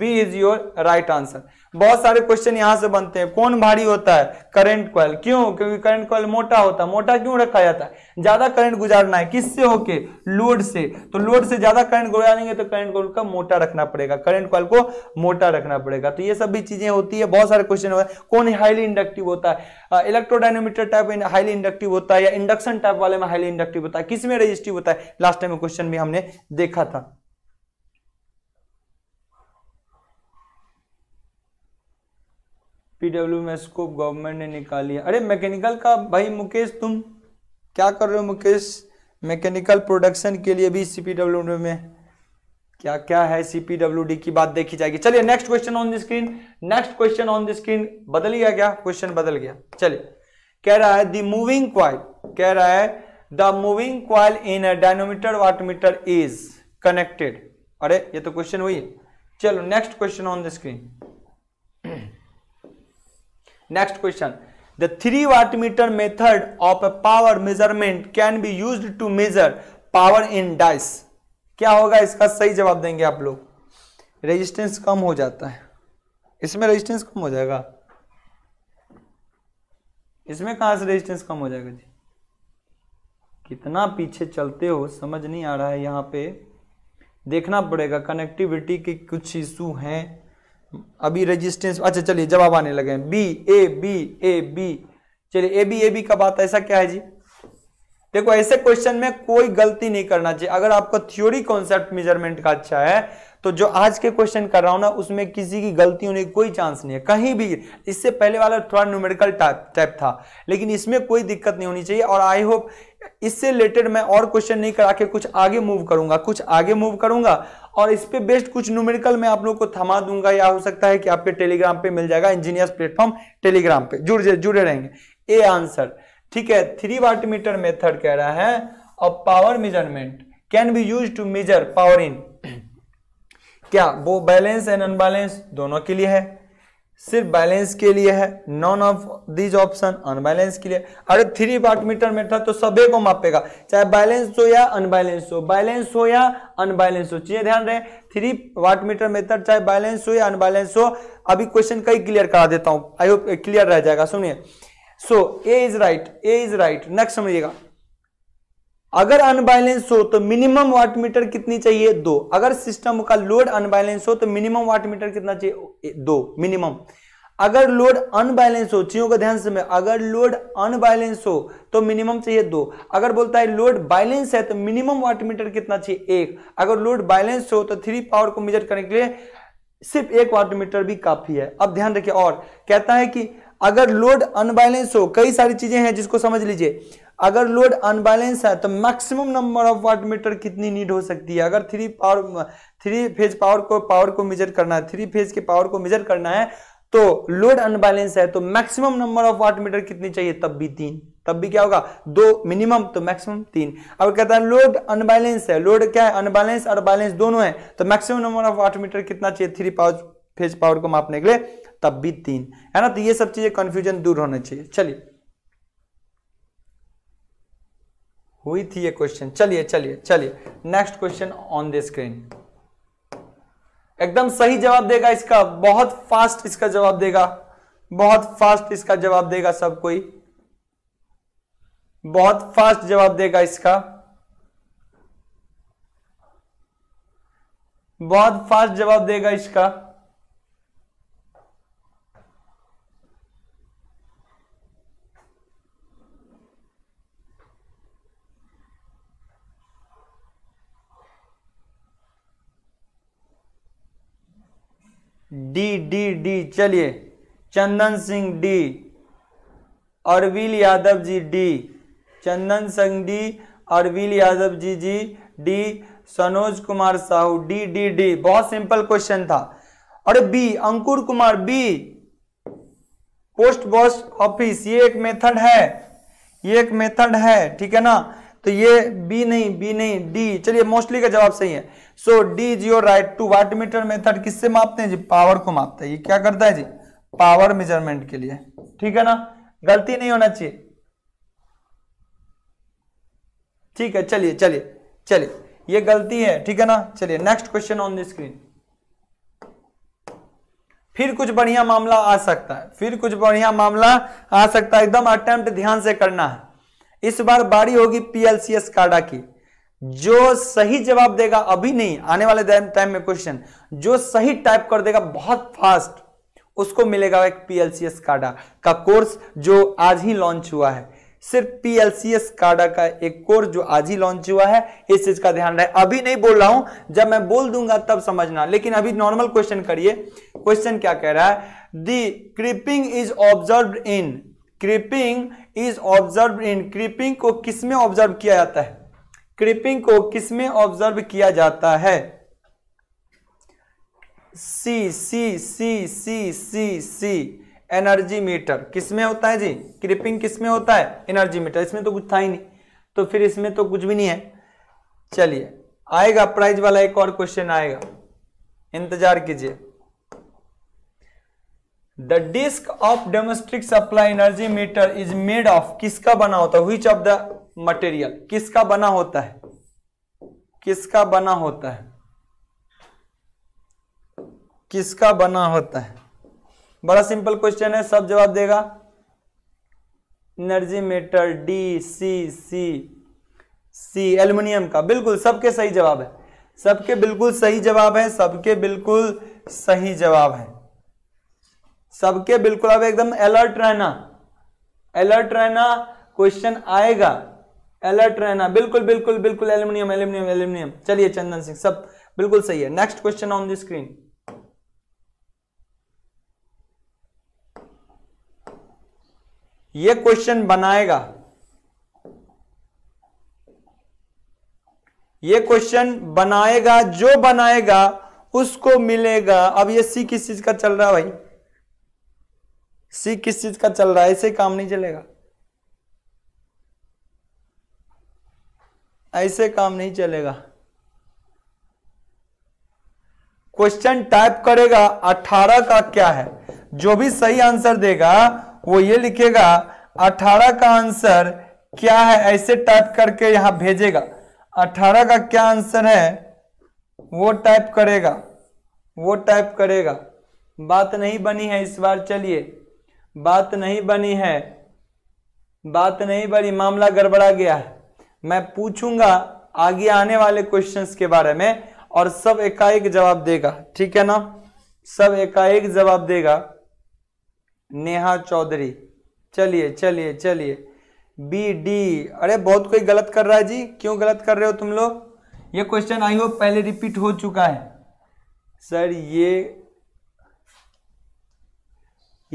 B is your right answer बहुत सारे क्वेश्चन यहां से बनते हैं कौन भारी होता है करंट क्वाल क्यों क्योंकि करंट क्वाल मोटा होता है मोटा क्यों रखा जाता है ज्यादा करंट गुजारना है किससे होके लोड से तो लोड से ज्यादा करंट गुजारेंगे तो करंट कॉल का मोटा रखना पड़ेगा करंट कॉल को मोटा रखना पड़ेगा तो ये सब भी चीजें होती है बहुत सारे क्वेश्चन होता है कौन हाईली इंडक्टिव होता है इलेक्ट्रोडाइनोमीटर टाइप हाईली इंडक्टिव होता है या इंडक्शन टाइप वाले में हाईली इंडक्टिव होता है किस में रजिस्टिव होता है लास्ट टाइम क्वेश्चन भी हमने देखा था पीडब्ल्यू में स्कोप गवर्नमेंट ने निकाली है अरे मैकेनिकल का भाई मुकेश तुम क्या कर रहे हो मुकेश मैकेनिकल प्रोडक्शन के लिए भी सीपीडब्ल्यू में क्या क्या है सीपीडब्ल्यूडी की बात देखी जाएगी चलिए next question on the screen next question on the screen बदल गया क्या क्वेश्चन बदल गया चलिए कह रहा है द मूविंग क्वाइल कह रहा है the moving coil in a dynamometer wattmeter is connected अरे ये तो क्वेश्चन वही है चलो next question on the screen next question the three watt meter method of power measurement can be use to measure power in dice क्या होगा इसका सही जवाब देंगे आप लोग रेजिस्टेंस कम हो जाता है इसमें रेजिस्टेंस कम हो जाएगा इसमें कहां से रेजिस्टेंस कम हो जाएगा जी कितना पीछे चलते हो समझ नहीं आ रहा है यहां पे देखना पड़ेगा कनेक्टिविटी के कुछ इशू हैं अभी रेजिस्टेंस अच्छा चलिए जवाब आने लगे B A B A B चलिए ए बी ए बी का बात ऐसा क्या है जी देखो ऐसे क्वेश्चन में कोई गलती नहीं करना चाहिए अगर आपका थ्योरी कॉन्सेप्ट मेजरमेंट का अच्छा है तो जो आज के क्वेश्चन कर रहा हूं ना उसमें किसी की गलती होने की कोई चांस नहीं है कहीं भी इससे पहले वाला थोड़ा न्यूमेरिकल टाइप टाइप था लेकिन इसमें कोई दिक्कत नहीं होनी चाहिए और आई होप इससे रिलेटेड मैं और क्वेश्चन नहीं करा के कुछ आगे मूव करूंगा कुछ आगे मूव करूंगा और इस पे बेस्ट कुछ न्यूमेरिकल मैं आप लोग को थमा दूंगा या हो सकता है कि आपके टेलीग्राम पे मिल जाएगा इंजीनियर्स प्लेटफॉर्म टेलीग्राम पे जुड़ जुड़े रहेंगे ए आंसर ठीक है थ्री वाट मीटर मेथड कह रहा है और power measurement can be use to measure power in क्या वो बैलेंस एंड अनबैलेंस दोनों के लिए है सिर्फ बैलेंस के लिए है none of these option unbalance के लिए अरे थ्री वाट मीटर में था तो सभी को मापेगा चाहे बैलेंस हो या अनबैलेंस हो बैलेंस हो या अनबैलेंस हो चीजें ध्यान रहे थ्री वाट मीटर मेथड चाहे बैलेंस हो या अनबैलेंस हो अभी क्वेश्चन कई क्लियर करा देता हूं आई होप क्लियर रह जाएगा सुनिए so A is right A is right next समझिएगा अगर अनबैलेंस हो तो मिनिमम वाट मीटर कितनी चाहिए दो अगर सिस्टम का लोड अनबैलेंस हो तो मिनिमम वाट मीटर कितना चाहिए दो मिनिमम अगर लोड अनबैलेंस हो चीजों का ध्यान समय अगर लोड अनबैलेंस हो तो मिनिमम चाहिए दो अगर बोलता है लोड बैलेंस है तो मिनिमम वाट मीटर कितना चाहिए एक अगर लोड बैलेंस हो तो थ्री पावर को मेजर करने के लिए सिर्फ एक वाट मीटर भी काफी है अब ध्यान रखिए और कहता है कि अगर लोड अनबैलेंस हो कई सारी चीजें हैं जिसको समझ लीजिए अगर लोड अनबैलेंस है तो maximum number of watt meter कितनी नीड हो सकती है अगर three power three phase power को पावर को मेजर करना है थ्री फेज के पावर को मेजर करना है तो लोड अनबैलेंस है तो maximum number of watt meter कितनी चाहिए तब भी तीन तब भी क्या होगा दो मिनिमम तो मैक्सिमम तीन अब कहता है लोड अनबैलेंस है लोड क्या है अनबैलेंस और बैलेंस दोनों है तो maximum number of watt meter कितना चाहिए थ्री पावर फेज पावर को मापने के लिए तब भी तीन है ना तो ये सब चीजें कंफ्यूजन दूर होना चाहिए चलिए हुई थी ये क्वेश्चन चलिए चलिए चलिए next question on the screen एकदम सही जवाब देगा इसका बहुत फास्ट इसका जवाब देगा बहुत फास्ट इसका जवाब देगा सब कोई बहुत फास्ट जवाब देगा इसका बहुत फास्ट जवाब देगा इसका डी डी डी चलिए Chandan Singh D Arvil Yadav ji D Chandan Singh D Arvil Yadav ji जी D Sanoj Kumar Sahu D D D बहुत सिंपल क्वेश्चन था और B Ankur Kumar B post boss office ये एक मेथड है ये एक मेथड है ठीक है ना तो ये बी नहीं बी नहीं डी चलिए मोस्टली का जवाब सही है so D is your right two watt meter method किससे मापते हैं जी पावर को मापता है ये क्या करता है जी पावर मेजरमेंट के लिए ठीक है ना गलती नहीं होना चाहिए ठीक है चलिए चलिए चलिए ये गलती है ठीक है ना चलिए next question on the screen फिर कुछ बढ़िया मामला आ सकता है फिर कुछ बढ़िया मामला आ सकता है एकदम अटेम्प्ट ध्यान से करना है इस बार बारी होगी पीएलसीएस काडा की जो सही जवाब देगा अभी नहीं आने वाले टाइम में क्वेश्चन जो सही टाइप कर देगा बहुत फास्ट उसको मिलेगा एक पीएलसीएस काडा का कोर्स जो आज ही लॉन्च हुआ है सिर्फ पीएलसीएस काडा का एक कोर्स जो आज ही लॉन्च हुआ है इस चीज का ध्यान रहे अभी नहीं बोल रहा हूं जब मैं बोल दूंगा तब समझना लेकिन अभी नॉर्मल क्वेश्चन करिए क्वेश्चन क्या कह रहा है the creeping is observe in creeping is observe in creeping को किसमें ऑब्जर्व किया जाता है क्रिपिंग को किसमें ऑब्जर्व किया जाता है सी सी सी सी सी सी एनर्जी मीटर किसमें होता है जी क्रिपिंग किसमें होता है एनर्जी मीटर इसमें तो कुछ था ही नहीं तो फिर इसमें तो कुछ भी नहीं है चलिए आएगा प्राइज वाला एक और क्वेश्चन आएगा इंतजार कीजिए the disc of domestic supply energy meter is made of किसका बना होता है विच ऑफ द मटेरियल किसका बना होता है किसका बना होता है किसका बना होता है बड़ा सिंपल क्वेश्चन है सब जवाब देगा energy meter D C C C aluminium का बिल्कुल सबके सही जवाब है सबके बिल्कुल सही जवाब है सबके बिल्कुल सही जवाब है सबके बिल्कुल अब एकदम अलर्ट रहना अलर्ट रहना क्वेश्चन आएगा अलर्ट रहना बिल्कुल बिल्कुल बिल्कुल एल्यूमिनियम एल्यूमिनियम एल्यूमिनियम चलिए चंदन सिंह सब बिल्कुल सही है next question on the screen ये क्वेश्चन बनाएगा ये क्वेश्चन बनाएगा जो बनाएगा उसको मिलेगा अब ये सी किस चीज का चल रहा है भाई सी किस चीज का चल रहा है ऐसे काम नहीं चलेगा ऐसे काम नहीं चलेगा क्वेश्चन टाइप करेगा 18 का क्या है जो भी सही आंसर देगा वो ये लिखेगा 18 का आंसर क्या है ऐसे टाइप करके यहां भेजेगा 18 का क्या आंसर है वो टाइप करेगा वो टाइप करेगा बात नहीं बनी है इस बार चलिए बात नहीं बनी है बात नहीं बनी मामला गड़बड़ा गया है मैं पूछूंगा आगे आने वाले क्वेश्चंस के बारे में और सब एकाएक जवाब देगा ठीक है ना सब एकाएक जवाब देगा नेहा चौधरी चलिए चलिए चलिए बी डी अरे बहुत कोई गलत कर रहा है जी क्यों गलत कर रहे हो तुम लोग ये क्वेश्चन आई होप पहले रिपीट हो चुका है सर ये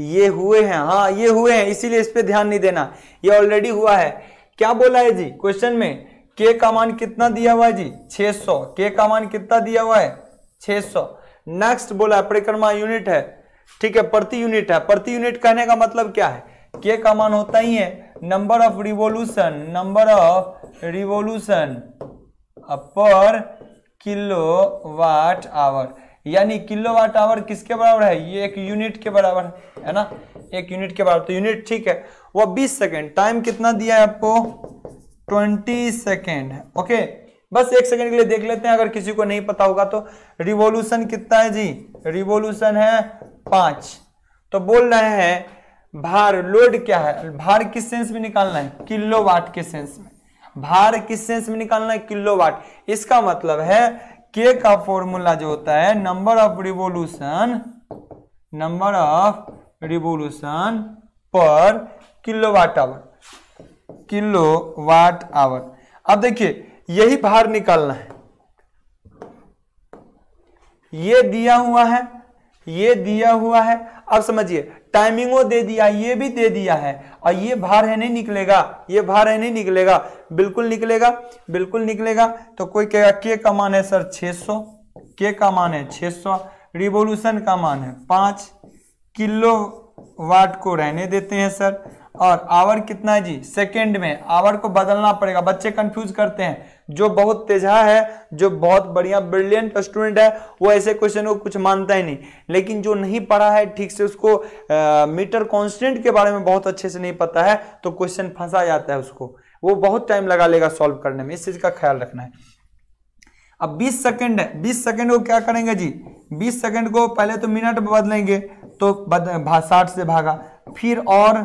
ये हुए हैं हाँ ये हुए हैं इसीलिए इस पर ध्यान नहीं देना ये ऑलरेडी हुआ है क्या बोला है जी क्वेश्चन में के का मान कितना दिया हुआ है जी 600 के का मान कितना दिया हुआ है 600 नेक्स्ट बोला है परिक्रमा यूनिट है ठीक है प्रति यूनिट है प्रति यूनिट कहने का मतलब क्या है के का मान होता ही है number of revolution number of revolution per kilowatt hour यानी वाट आवर किसके बराबर है ये एक यूनिट के बराबर है है ना एक यूनिट के बराबर तो यूनिट ठीक है वो 20 सेकेंड टाइम कितना दिया है आपको 20 सेकेंड ओके बस एक सेकेंड के लिए देख लेते हैं अगर किसी को नहीं पता होगा तो रिवोल्यूशन कितना है जी रिवोल्यूशन है पांच तो बोल रहे हैं भार लोड क्या है भार किस सेंस में निकालना है किलो वाट के सेंस में भार किस सेंस में निकालना है किलो वाट इसका मतलब है के का फॉर्मूला जो होता है number of revolution number of revolution per kilowatt hour kilowatt hour अब देखिए यही बाहर निकालना है ये दिया हुआ है ये दिया हुआ है अब समझिए टाइमिंगो दे दिया ये भी दे दिया है और ये बाहर है नहीं निकलेगा ये बाहर है नहीं निकलेगा बिल्कुल निकलेगा बिल्कुल निकलेगा तो कोई कहेगा के का मान है सर 600 के का मान है 600 रिवोल्यूशन का मान है पांच किलो वाट को रहने देते हैं सर और आवर कितना है जी सेकेंड में आवर को बदलना पड़ेगा बच्चे कंफ्यूज करते हैं जो बहुत तेजहा है जो बहुत बढ़िया ब्रिलियंट स्टूडेंट है वो ऐसे क्वेश्चन को कुछ मानता ही नहीं लेकिन जो नहीं पढ़ा है ठीक से उसको आ, मीटर कॉन्स्टेंट के बारे में बहुत अच्छे से नहीं पता है तो क्वेश्चन फंसा जाता है उसको वो बहुत टाइम लगा लेगा सॉल्व करने में इस चीज का ख्याल रखना है अब 20 सेकंड है 20 सेकंड को क्या करेंगे जी 20 सेकंड को पहले तो मिनट में बदलेंगे तो बद, साठ से भागा फिर और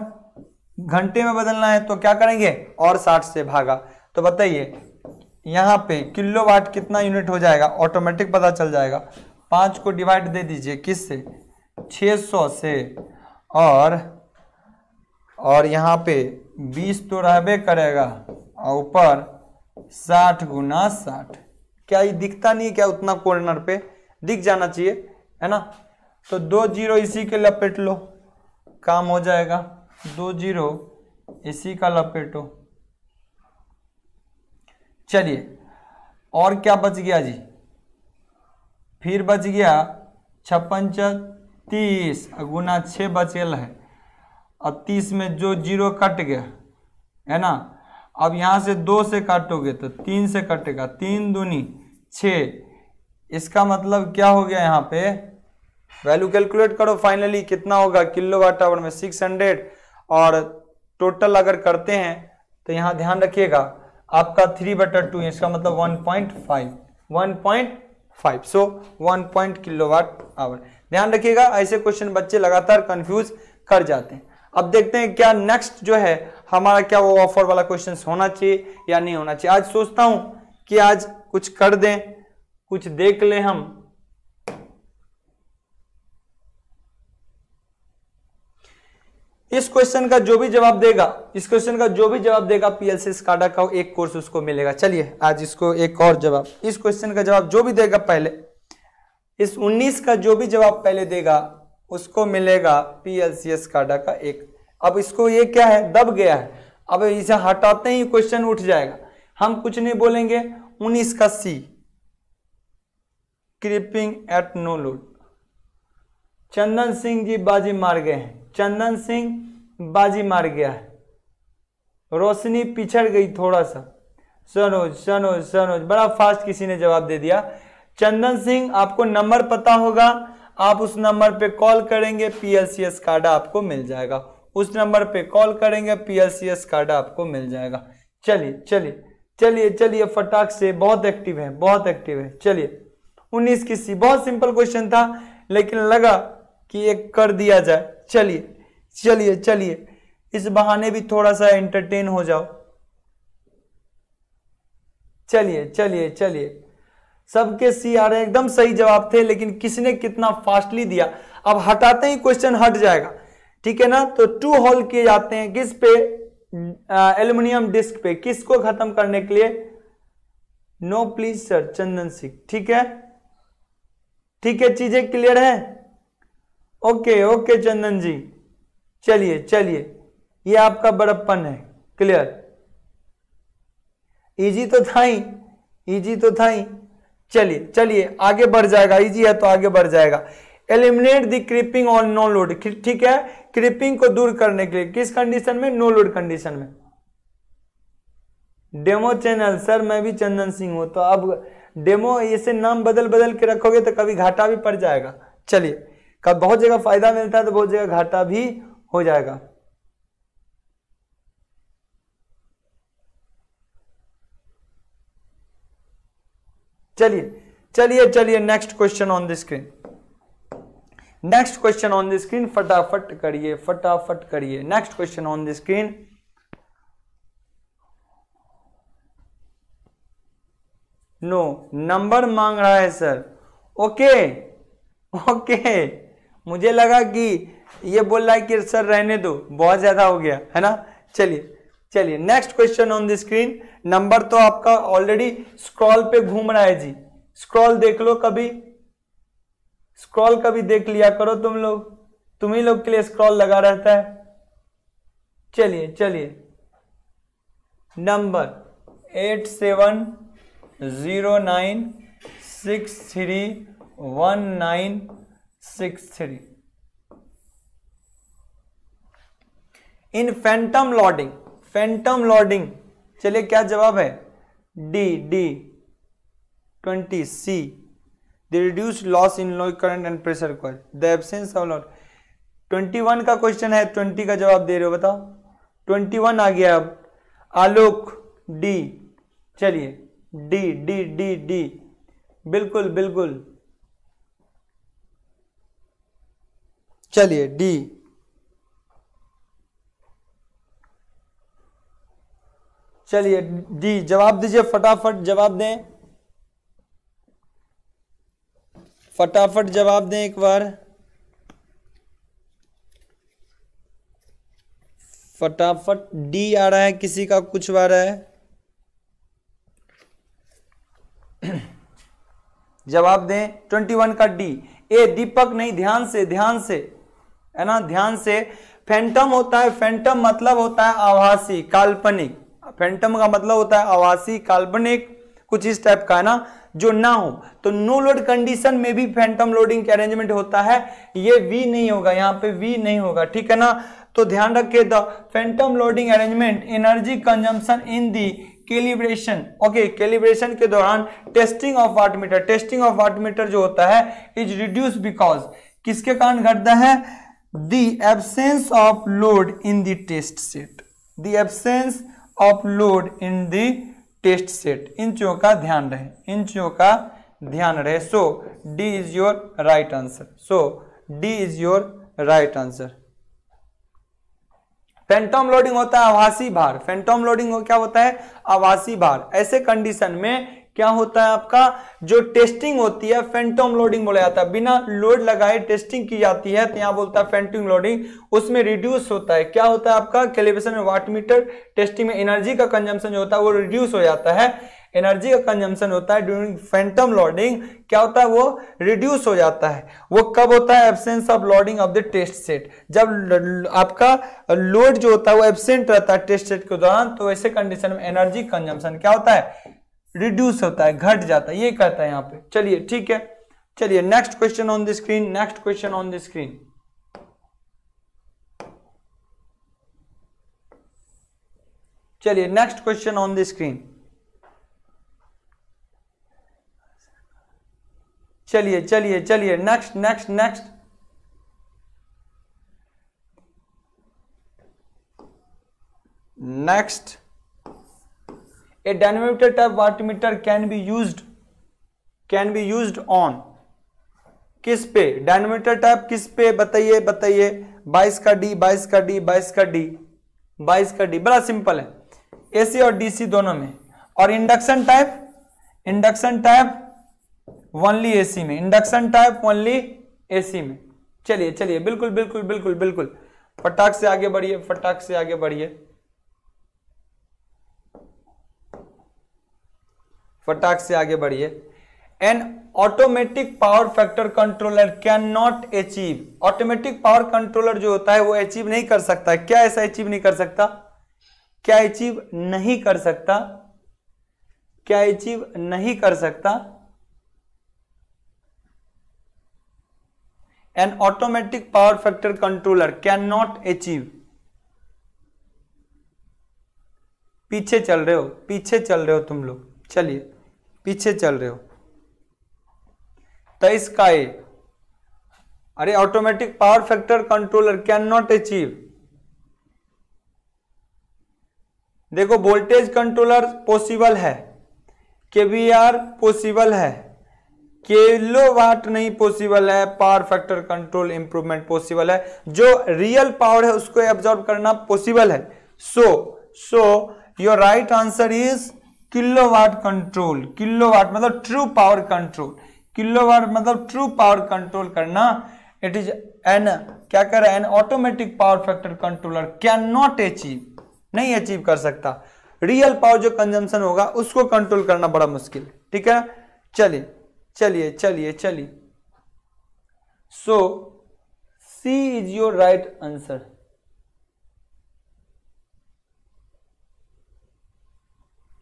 घंटे में बदलना है तो क्या करेंगे और साठ से भागा तो बताइए यहाँ पे किलोवाट कितना यूनिट हो जाएगा ऑटोमेटिक पता चल जाएगा पाँच को डिवाइड दे दीजिए किस से छः सौ से और और यहाँ पे बीस तो रहे करेगा और ऊपर साठ गुना साठ क्या ये दिखता नहीं है क्या उतना कॉर्नर पे दिख जाना चाहिए है ना तो दो जीरो इसी के लपेट लो काम हो जाएगा दो जीरो इसी का लपेटो चलिए और क्या बच गया जी फिर बच गया छप्पन तीस गुना छः बचेल है और तीस में जो जीरो कट गया है ना अब यहाँ से दो से काटोगे तो तीन से कटेगा तीन दूनी छः इसका मतलब क्या हो गया यहाँ पे वैल्यू कैलकुलेट करो फाइनली कितना होगा किलो वाट आवर में सिक्स हंड्रेड और टोटल अगर करते हैं तो यहाँ ध्यान रखिएगा आपका थ्री बटर टू इसका मतलब one point five one point five so one point kilowatt hour ध्यान रखिएगा ऐसे क्वेश्चन बच्चे लगातार कंफ्यूज कर जाते हैं अब देखते हैं क्या नेक्स्ट जो है हमारा क्या वो ऑफर वाला क्वेश्चन होना चाहिए या नहीं होना चाहिए आज सोचता हूँ कि आज कुछ कर दें कुछ देख लें हम इस क्वेश्चन का जो भी जवाब देगा इस क्वेश्चन का जो भी जवाब देगा पीएलसी स्काडा का एक कोर्स उसको मिलेगा चलिए आज इसको एक और जवाब इस क्वेश्चन का जवाब जो भी देगा पहले इस 19 का जो भी जवाब पहले देगा उसको मिलेगा पीएलसी स्काडा का एक अब इसको ये क्या है दब गया है अब इसे हटाते ही क्वेश्चन उठ जाएगा हम कुछ नहीं बोलेंगे उन्नीस का C creeping at no load Chandan Singh ji बाजी मार गए हैं चंदन सिंह बाजी मार गया है रोशनी पिछड़ गई थोड़ा सा सनोज सनोज सनोज बड़ा फास्ट किसी ने जवाब दे दिया चंदन सिंह आपको नंबर पता होगा आप उस नंबर पे कॉल करेंगे पीएलसीएस कार्ड आपको मिल जाएगा उस नंबर पे कॉल करेंगे पीएलसीएस कार्ड आपको मिल जाएगा चलिए चलिए चलिए चलिए फटाक से बहुत एक्टिव है बहुत एक्टिव है चलिए उन्नीस किसी बहुत सिंपल क्वेश्चन था लेकिन लगा कि एक कर दिया जाए चलिए चलिए चलिए इस बहाने भी थोड़ा सा एंटरटेन हो जाओ चलिए चलिए चलिए सबके सी आ रहे एकदम सही जवाब थे लेकिन किसने कितना फास्टली दिया अब हटाते ही क्वेश्चन हट जाएगा ठीक है ना तो टू होल किए जाते हैं किस पे एल्यूमिनियम डिस्क पे किसको खत्म करने के लिए no please sir Chandan Singh ठीक है ठीक है चीजें क्लियर है ओके ओके चंदन जी चलिए चलिए ये आपका बड़प्पन है क्लियर इजी तो था ही इजी तो था ही चलिए चलिए आगे बढ़ जाएगा इजी है तो आगे बढ़ जाएगा eliminate the creeping on no load ठीक है क्रिपिंग को दूर करने के लिए किस कंडीशन में नो लोड कंडीशन में डेमो चैनल सर मैं भी चंदन सिंह हूं तो अब डेमो इसे नाम बदल बदल के रखोगे तो कभी घाटा भी पड़ जाएगा चलिए कब बहुत जगह फायदा मिलता है तो बहुत जगह घाटा भी हो जाएगा चलिए चलिए चलिए next question on the screen next question on the screen फटाफट करिए फटाफट करिए next question on the screen no number मांग रहा है सर ओके ओके मुझे लगा कि ये बोल रहा है कि सर रहने दो बहुत ज़्यादा हो गया है ना चलिए चलिए next question on the screen number तो आपका ऑलरेडी स्क्रॉल पे घूम रहा है जी स्क्रॉल देख लो कभी स्क्रॉल कभी देख लिया करो तुम लोग तुम ही लोग के लिए स्क्रॉल लगा रहता है चलिए चलिए number eight seven zero nine six three one nine six three in phantom loading phantom loading चलिए क्या जवाब है D D twenty C the reduce loss in low current and pressure coil the absence of load twenty one का question है twenty का जवाब दे रहे हो बताओ ट्वेंटी वन आ गया अब आलोक डी चलिए डी डी डी डी बिल्कुल बिल्कुल चलिए डी चलिए डी जवाब दीजिए फटाफट जवाब दें फटाफट जवाब दें एक बार फटाफट डी आ रहा है किसी का कुछ आ रहा है जवाब दें ट्वेंटी वन का डी ए दीपक नहीं ध्यान से ध्यान से है ना ध्यान से फैंटम होता है फैंटम मतलब होता है आवासी काल्पनिक फैंटम का मतलब होता है आवासी काल्पनिक कुछ इस टाइप का है ना जो ना हो तो नो लोड कंडीशन में भी फैंटम लोडिंग के अरेंजमेंट होता है ये वी नहीं होगा यहाँ पे वी नहीं होगा ठीक है ना तो ध्यान रखे the phantom loading arrangement energy consumption in the calibration okay calibration के दौरान testing of wattmeter testing of wattmeter जो होता है इज रिड्यूस बिकॉज किसके कारण घटता है the absence of load in the test set the absence of load in the test set इन चीजों का ध्यान रहे इन चीजों का ध्यान रहे so d is your right answer so d is your right answer phantom loading होता है आभासी भार फैंटम लोडिंग हो क्या होता है आभासी भार ऐसे कंडीशन में क्या होता है आपका जो टेस्टिंग होती है फेंटोम लोडिंग बोला जाता है बिना लोड लगाए टेस्टिंग की जाती है तो यहां बोलता है फेंटिंग लोडिंग उसमें रिड्यूस होता है क्या होता है आपका कैलिब्रेशन में वाट मीटर टेस्टिंग में एनर्जी का कंजम्पशन जो होता है वो रिड्यूस हो जाता है एनर्जी का कंजम्पशन होता है ड्यूरिंग फैंटम लोडिंग क्या होता है वो रिड्यूस हो जाता है वो कब होता है absence of loading of the test set जब आपका लोड जो होता है वो एब्सेंट रहता है टेस्ट सेट के दौरान तो ऐसे कंडीशन में एनर्जी कंजम्पशन क्या होता है रिड्यूस होता है घट जाता है ये कहता है यहां पे चलिए ठीक है चलिए next question on the screen next question on the screen चलिए next question on the screen चलिए चलिए चलिए next next next next a dynamometer type wattmeter can be use can be use on किस पे डायनोमीटर टाइप किस पे बताइए बताइए 22 का डी 22 का डी 22 का डी 22 का डी बड़ा सिंपल है एसी और डीसी दोनों में और induction type induction type only AC में इंडक्शन टाइप ओनली एसी में चलिए चलिए बिल्कुल बिल्कुल बिल्कुल बिल्कुल फटाक से आगे बढ़िए फटाक से आगे बढ़िए फटाक से आगे बढ़िए an automatic power factor controller can not achieve automatic power controller जो होता है वो अचीव नहीं कर सकता क्या ऐसा अचीव नहीं कर सकता क्या अचीव नहीं कर सकता क्या अचीव नहीं कर सकता an automatic power factor controller can not achieve पीछे चल रहे हो पीछे चल रहे हो तुम लोग चलिए पीछे चल रहे हो तेईस का ए अरे automatic power factor controller can not achieve देखो वोल्टेज कंट्रोलर पॉसिबल है के आर पॉसिबल है किलो वाट नहीं पॉसिबल है power factor control improvement possible है जो रियल पावर है उसको एब्जॉर्ब करना पॉसिबल है so so your right answer is kilowatt control kilowatt मतलब ट्रू पावर कंट्रोल किलोवाट मतलब ट्रू पावर कंट्रोल करना इट इज एन क्या कर an automatic power factor controller can not achieve नहीं अचीव कर सकता रियल पावर जो कंजम्पशन होगा उसको कंट्रोल करना बड़ा मुश्किल ठीक है चलिए चलिए चलिए चलिए so C is your right answer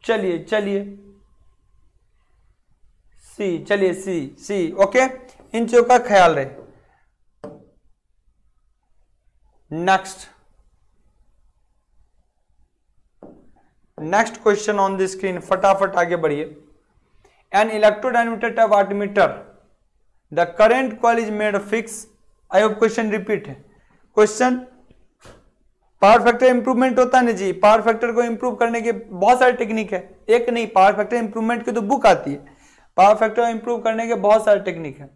चलिए चलिए सी चलिए सी सी ओके इन चीजों का ख्याल रहे next next question on the screen फटाफट आगे बढ़िए an electrodynamometer type wattmeter the current coil is made fix I hope question repeat है क्वेश्चन पावर फैक्टर इंप्रूवमेंट होता है ना जी पावर फैक्टर को इंप्रूव करने के बहुत सारे टेक्निक है एक नहीं पावर फैक्टर इंप्रूवमेंट की तो बुक आती है पावर फैक्टर इंप्रूव करने के बहुत सारे टेक्निक है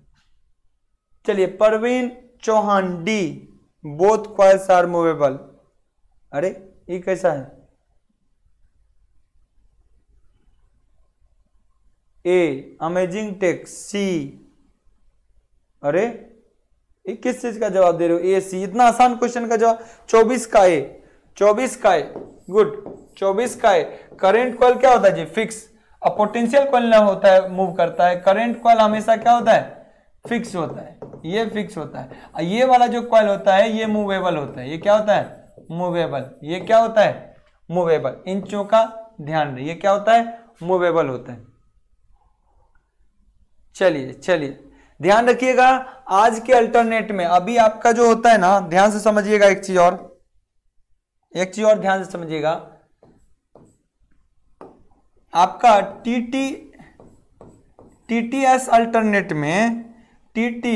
चलिए Parveen Chauhan D both coils are movable अरे ये कैसा है ए अमेजिंग टेक सी अरे किस चीज का जवाब दे रहे हो ए सी इतना आसान क्वेश्चन का जवाब चौबीस का ए चौबीस का ए गुड चौबीस का ए करेंट कॉल क्या होता है जी फिक्स अब पोटेंशियल कॉल ना होता है मूव करता है करेंट कॉल हमेशा क्या होता है फिक्स होता है ये फिक्स होता है ये वाला जो कॉल होता है ये मूवेबल होता है ये क्या होता है मूवेबल ये क्या होता है मूवेबल इन चीजों का ध्यान रहे ये क्या होता है मूवेबल होता है चलिए चलिए ध्यान रखिएगा आज के अल्टरनेट में अभी आपका जो होता है ना ध्यान से समझिएगा एक चीज और एक चीज और ध्यान से समझिएगा आपका T T T T S alternate में टी टी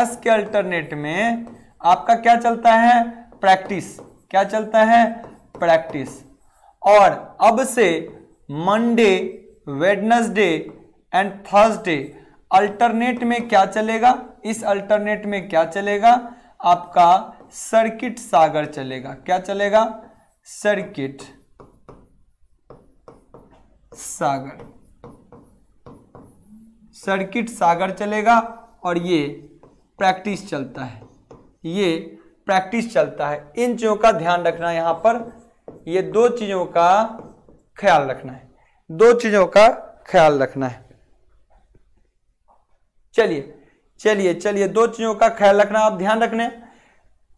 एस के अल्टरनेट में आपका क्या चलता है प्रैक्टिस क्या चलता है प्रैक्टिस और अब से Monday Wednesday and Thursday alternate में क्या चलेगा इस अल्टरनेट में क्या चलेगा आपका सर्किट सागर चलेगा क्या चलेगा सर्किट सागर सर्किट सागर चलेगा और ये प्रैक्टिस चलता है ये प्रैक्टिस चलता है इन चीज़ों का ध्यान रखना है पर ये दो चीज़ों का ख्याल रखना है दो चीज़ों का ख्याल रखना है चलिए चलिए चलिए दो चीजों का ख्याल रखना आप ध्यान रखने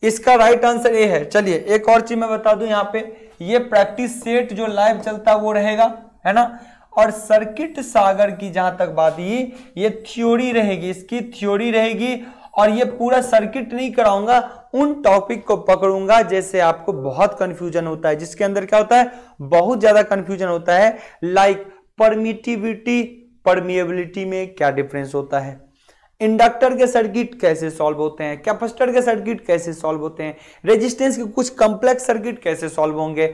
इसका राइट आंसर ए है चलिए एक और चीज मैं बता दू यहाँ पे ये प्रैक्टिस सेट जो लाइव चलता है वो रहेगा है ना और सर्किट सागर की जहां तक बात ये ये थ्योरी रहेगी इसकी थ्योरी रहेगी और ये पूरा सर्किट नहीं कराऊंगा उन टॉपिक को पकड़ूंगा जैसे आपको बहुत कंफ्यूजन होता है जिसके अंदर क्या होता है बहुत ज्यादा कंफ्यूजन होता है लाइक परमिटिविटी परमिएबिलिटी में क्या डिफरेंस होता है इंडक्टर के सर्किट कैसे सॉल्व होते हैं कैपेसिटर के सर्किट कैसे सॉल्व होते हैं रेजिस्टेंस के कुछ कॉम्प्लेक्स सर्किट कैसे सॉल्व होंगे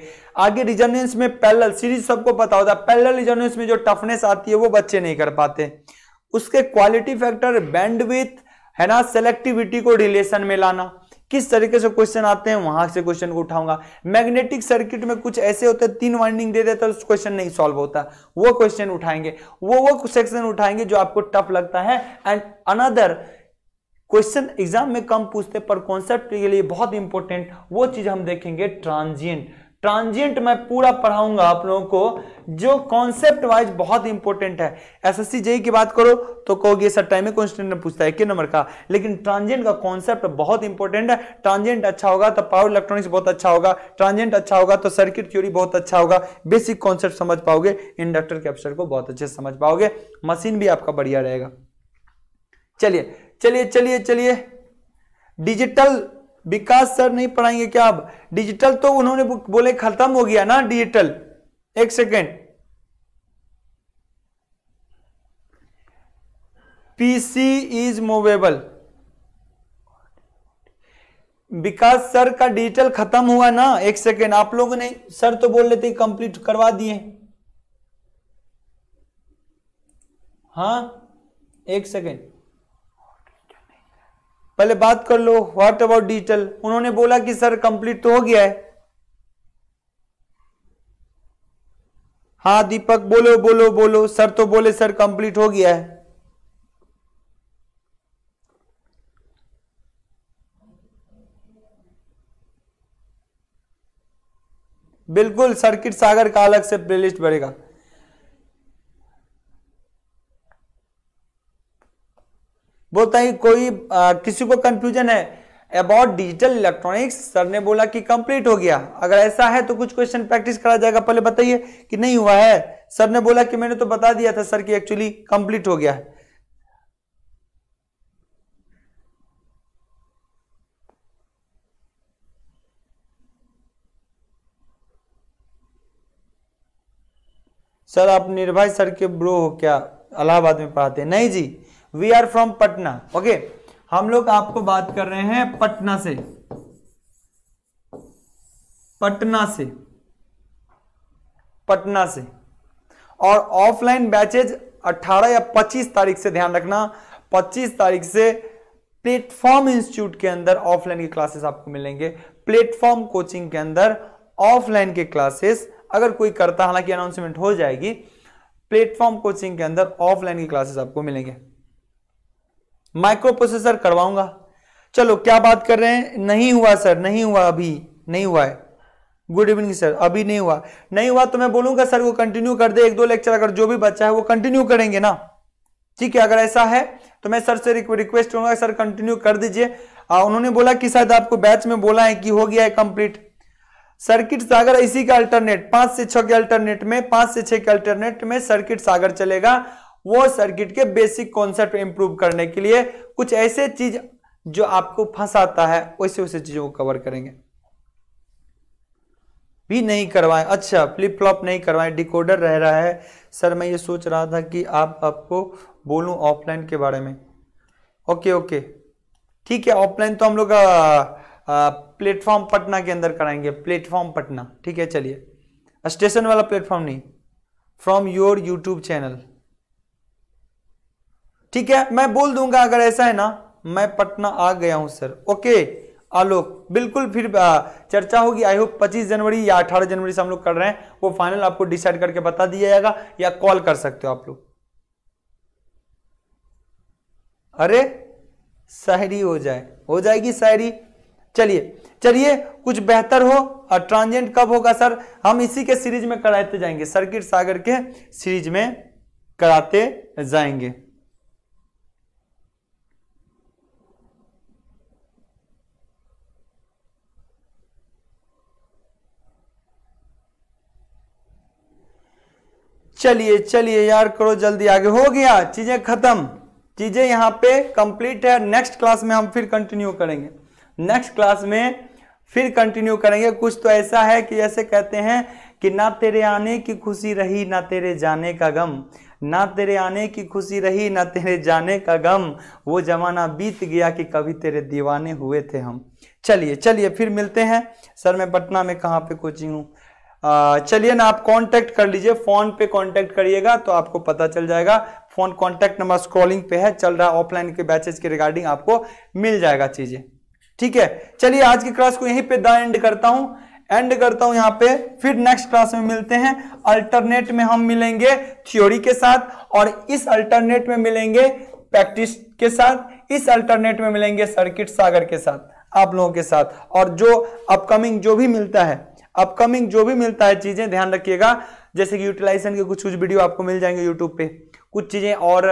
आगे रिजोनेंस में पैरेलल सीरीज सबको पता होता है पैरेलल रिजोनेंस में जो टफनेस आती है वो बच्चे नहीं कर पाते उसके क्वालिटी फैक्टर बैंडविथ है ना सेलेक्टिविटी को रिलेशन में लाना किस तरीके से क्वेश्चन आते हैं वहां से क्वेश्चन को उठाऊंगा मैग्नेटिक सर्किट में कुछ ऐसे होते हैं तीन वाइंडिंग दे देता है उस क्वेश्चन नहीं सॉल्व होता वो क्वेश्चन उठाएंगे वो वो सेक्शन उठाएंगे जो आपको टफ लगता है एंड अनदर क्वेश्चन एग्जाम में कम पूछते पर कॉन्सेप्ट के लिए बहुत इंपॉर्टेंट वो चीज हम देखेंगे ट्रांजियंट ट्रांजिएंट मैं पूरा पढ़ाऊंगा आप लोगों को जो कॉन्सेप्ट वाइज बहुत इंपॉर्टेंट है एसएससी जेई e की बात करो तो कहोगे सर टाइमिंग कॉन्स्टेंट पूछता है कि नंबर का लेकिन ट्रांजिएंट का कॉन्सेप्ट बहुत इंपॉर्टेंट है ट्रांजिएंट अच्छा होगा तो पावर इलेक्ट्रॉनिक्स बहुत अच्छा होगा ट्रांजिएंट अच्छा होगा तो सर्किट थ्योरी बहुत अच्छा होगा बेसिक कॉन्सेप्ट समझ पाओगे इंडक्टर कैप्चर को बहुत अच्छे से समझ पाओगे मशीन भी आपका बढ़िया रहेगा चलिए चलिए चलिए चलिए डिजिटल विकास सर नहीं पढ़ाएंगे क्या अब डिजिटल तो उन्होंने बोले खत्म हो गया ना डिजिटल एक second PC is movable Vikas sir का डिजिटल खत्म हुआ ना एक सेकेंड आप लोगों ने सर तो बोल लेते कंप्लीट करवा दिए हाँ एक सेकेंड पहले बात कर लो व्हाट अबाउट डिजिटल उन्होंने बोला कि सर कंप्लीट तो हो गया है हाँ दीपक बोलो बोलो बोलो सर तो बोले सर कंप्लीट हो गया है बिल्कुल सर्किट सागर का अलग से प्लेलिस्ट बढ़ेगा बोलता है कोई आ, किसी को कंफ्यूजन है अबाउट डिजिटल इलेक्ट्रॉनिक्स सर ने बोला कि कंप्लीट हो गया अगर ऐसा है तो कुछ क्वेश्चन प्रैक्टिस करा जाएगा पहले बताइए कि नहीं हुआ है सर ने बोला कि मैंने तो बता दिया था सर कि एक्चुअली कंप्लीट हो गया है सर आप निर्भय सर के ब्रो हो क्या अलाहाबाद में पढ़ाते हैं नहीं जी we are from Patna okay हम लोग आपको बात कर रहे हैं पटना से पटना से पटना से और ऑफलाइन बैचेज 18 या 25 तारीख से ध्यान रखना 25 तारीख से प्लेटफॉर्म इंस्टीट्यूट के अंदर ऑफलाइन के क्लासेस आपको मिलेंगे प्लेटफॉर्म कोचिंग के अंदर ऑफलाइन के क्लासेस अगर कोई करता हालांकि अनाउंसमेंट हो जाएगी प्लेटफॉर्म कोचिंग के अंदर ऑफलाइन की क्लासेस आपको मिलेंगे माइक्रो प्रोसेसर करवाऊंगा चलो क्या बात कर रहे हैं नहीं हुआ सर नहीं हुआ अभी नहीं हुआ है गुड इवनिंग सर अभी नहीं हुआ नहीं हुआ तो मैं बोलूंगा सर वो कंटिन्यू कर दे एक दो लेक्चर अगर जो भी बच्चा है वो कंटिन्यू करेंगे ना ठीक है अगर ऐसा है तो मैं सर से रिक्वेस्ट करूंगा सर कंटिन्यू कर दीजिए उन्होंने बोला कि शायद आपको बैच में बोला है कि हो गया है कंप्लीट सर्किट सागर इसी का अल्टरनेट पांच से छह के अल्टरनेट में पांच से छह के अल्टरनेट में सर्किट सागर चलेगा वो सर्किट के बेसिक कॉन्सेप्ट इंप्रूव करने के लिए कुछ ऐसे चीज जो आपको फंसाता है वैसे वैसे चीजों को कवर करेंगे भी नहीं करवाए अच्छा फ्लिप फ्लॉप नहीं करवाए डिकोडर रह रहा है सर मैं ये सोच रहा था कि आप आपको बोलूं ऑफलाइन के बारे में ओके ओके ठीक है ऑफलाइन तो हम लोग प्लेटफॉर्म पटना के अंदर कराएंगे प्लेटफॉर्म पटना ठीक है चलिए स्टेशन वाला प्लेटफॉर्म नहीं फ्रॉम योर यूट्यूब चैनल ठीक है मैं बोल दूंगा अगर ऐसा है ना मैं पटना आ गया हूं सर ओके आलोक बिल्कुल फिर चर्चा होगी आई होप 25 जनवरी या 18 जनवरी से हम लोग कर रहे हैं वो फाइनल आपको डिसाइड करके बता दिया जाएगा या कॉल कर सकते हो आप लोग अरे शहरी हो जाए हो जाएगी शहरी चलिए चलिए कुछ बेहतर हो और ट्रांजेंट कब होगा सर हम इसी के सीरीज में कराते जाएंगे सर्किट सागर के सीरीज में कराते जाएंगे चलिए चलिए यार करो जल्दी आगे हो गया चीजें खत्म चीजें यहाँ पे कंप्लीट है नेक्स्ट क्लास में हम फिर कंटिन्यू करेंगे नेक्स्ट क्लास में फिर कंटिन्यू करेंगे कुछ तो ऐसा है कि जैसे कहते हैं कि ना तेरे आने की खुशी रही ना तेरे जाने का गम ना तेरे आने की खुशी रही ना तेरे जाने का गम वो जमाना बीत गया कि कभी तेरे दीवाने हुए थे हम चलिए चलिए फिर मिलते हैं सर मैं पटना में कहाँ पे कोचिंग हूँ चलिए ना आप कांटेक्ट कर लीजिए फोन पे कांटेक्ट करिएगा तो आपको पता चल जाएगा फोन कांटेक्ट नंबर स्क्रॉलिंग पे है चल रहा ऑफलाइन के बैचेज के रिगार्डिंग आपको मिल जाएगा चीजें ठीक है चलिए आज की क्लास को यहीं पे द एंड करता हूं एंड करता हूं यहाँ पे फिर नेक्स्ट क्लास में मिलते हैं अल्टरनेट में हम मिलेंगे थ्योरी के साथ और इस अल्टरनेट में मिलेंगे प्रैक्टिस के साथ इस अल्टरनेट में मिलेंगे सर्किट सागर के साथ आप लोगों के साथ और जो अपकमिंग जो भी मिलता है अपकमिंग जो भी मिलता है चीजें ध्यान रखिएगा जैसे कि यूटिलाइजेशन के कुछ कुछ वीडियो आपको मिल जाएंगे यूट्यूब पे कुछ चीजें और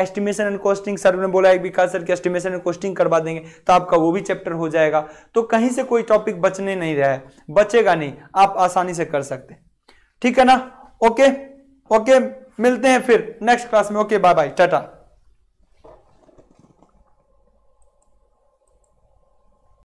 एस्टिमेशन एंड कॉस्टिंग सर ने बोला एक विकास सर की एस्टिमेशन एंड कॉस्टिंग करवा देंगे तो आपका वो भी चैप्टर हो जाएगा तो कहीं से कोई टॉपिक बचने नहीं रहा है बचेगा नहीं आप आसानी से कर सकते ठीक है ना ओके ओके मिलते हैं फिर नेक्स्ट क्लास में ओके बाय बाय टाटा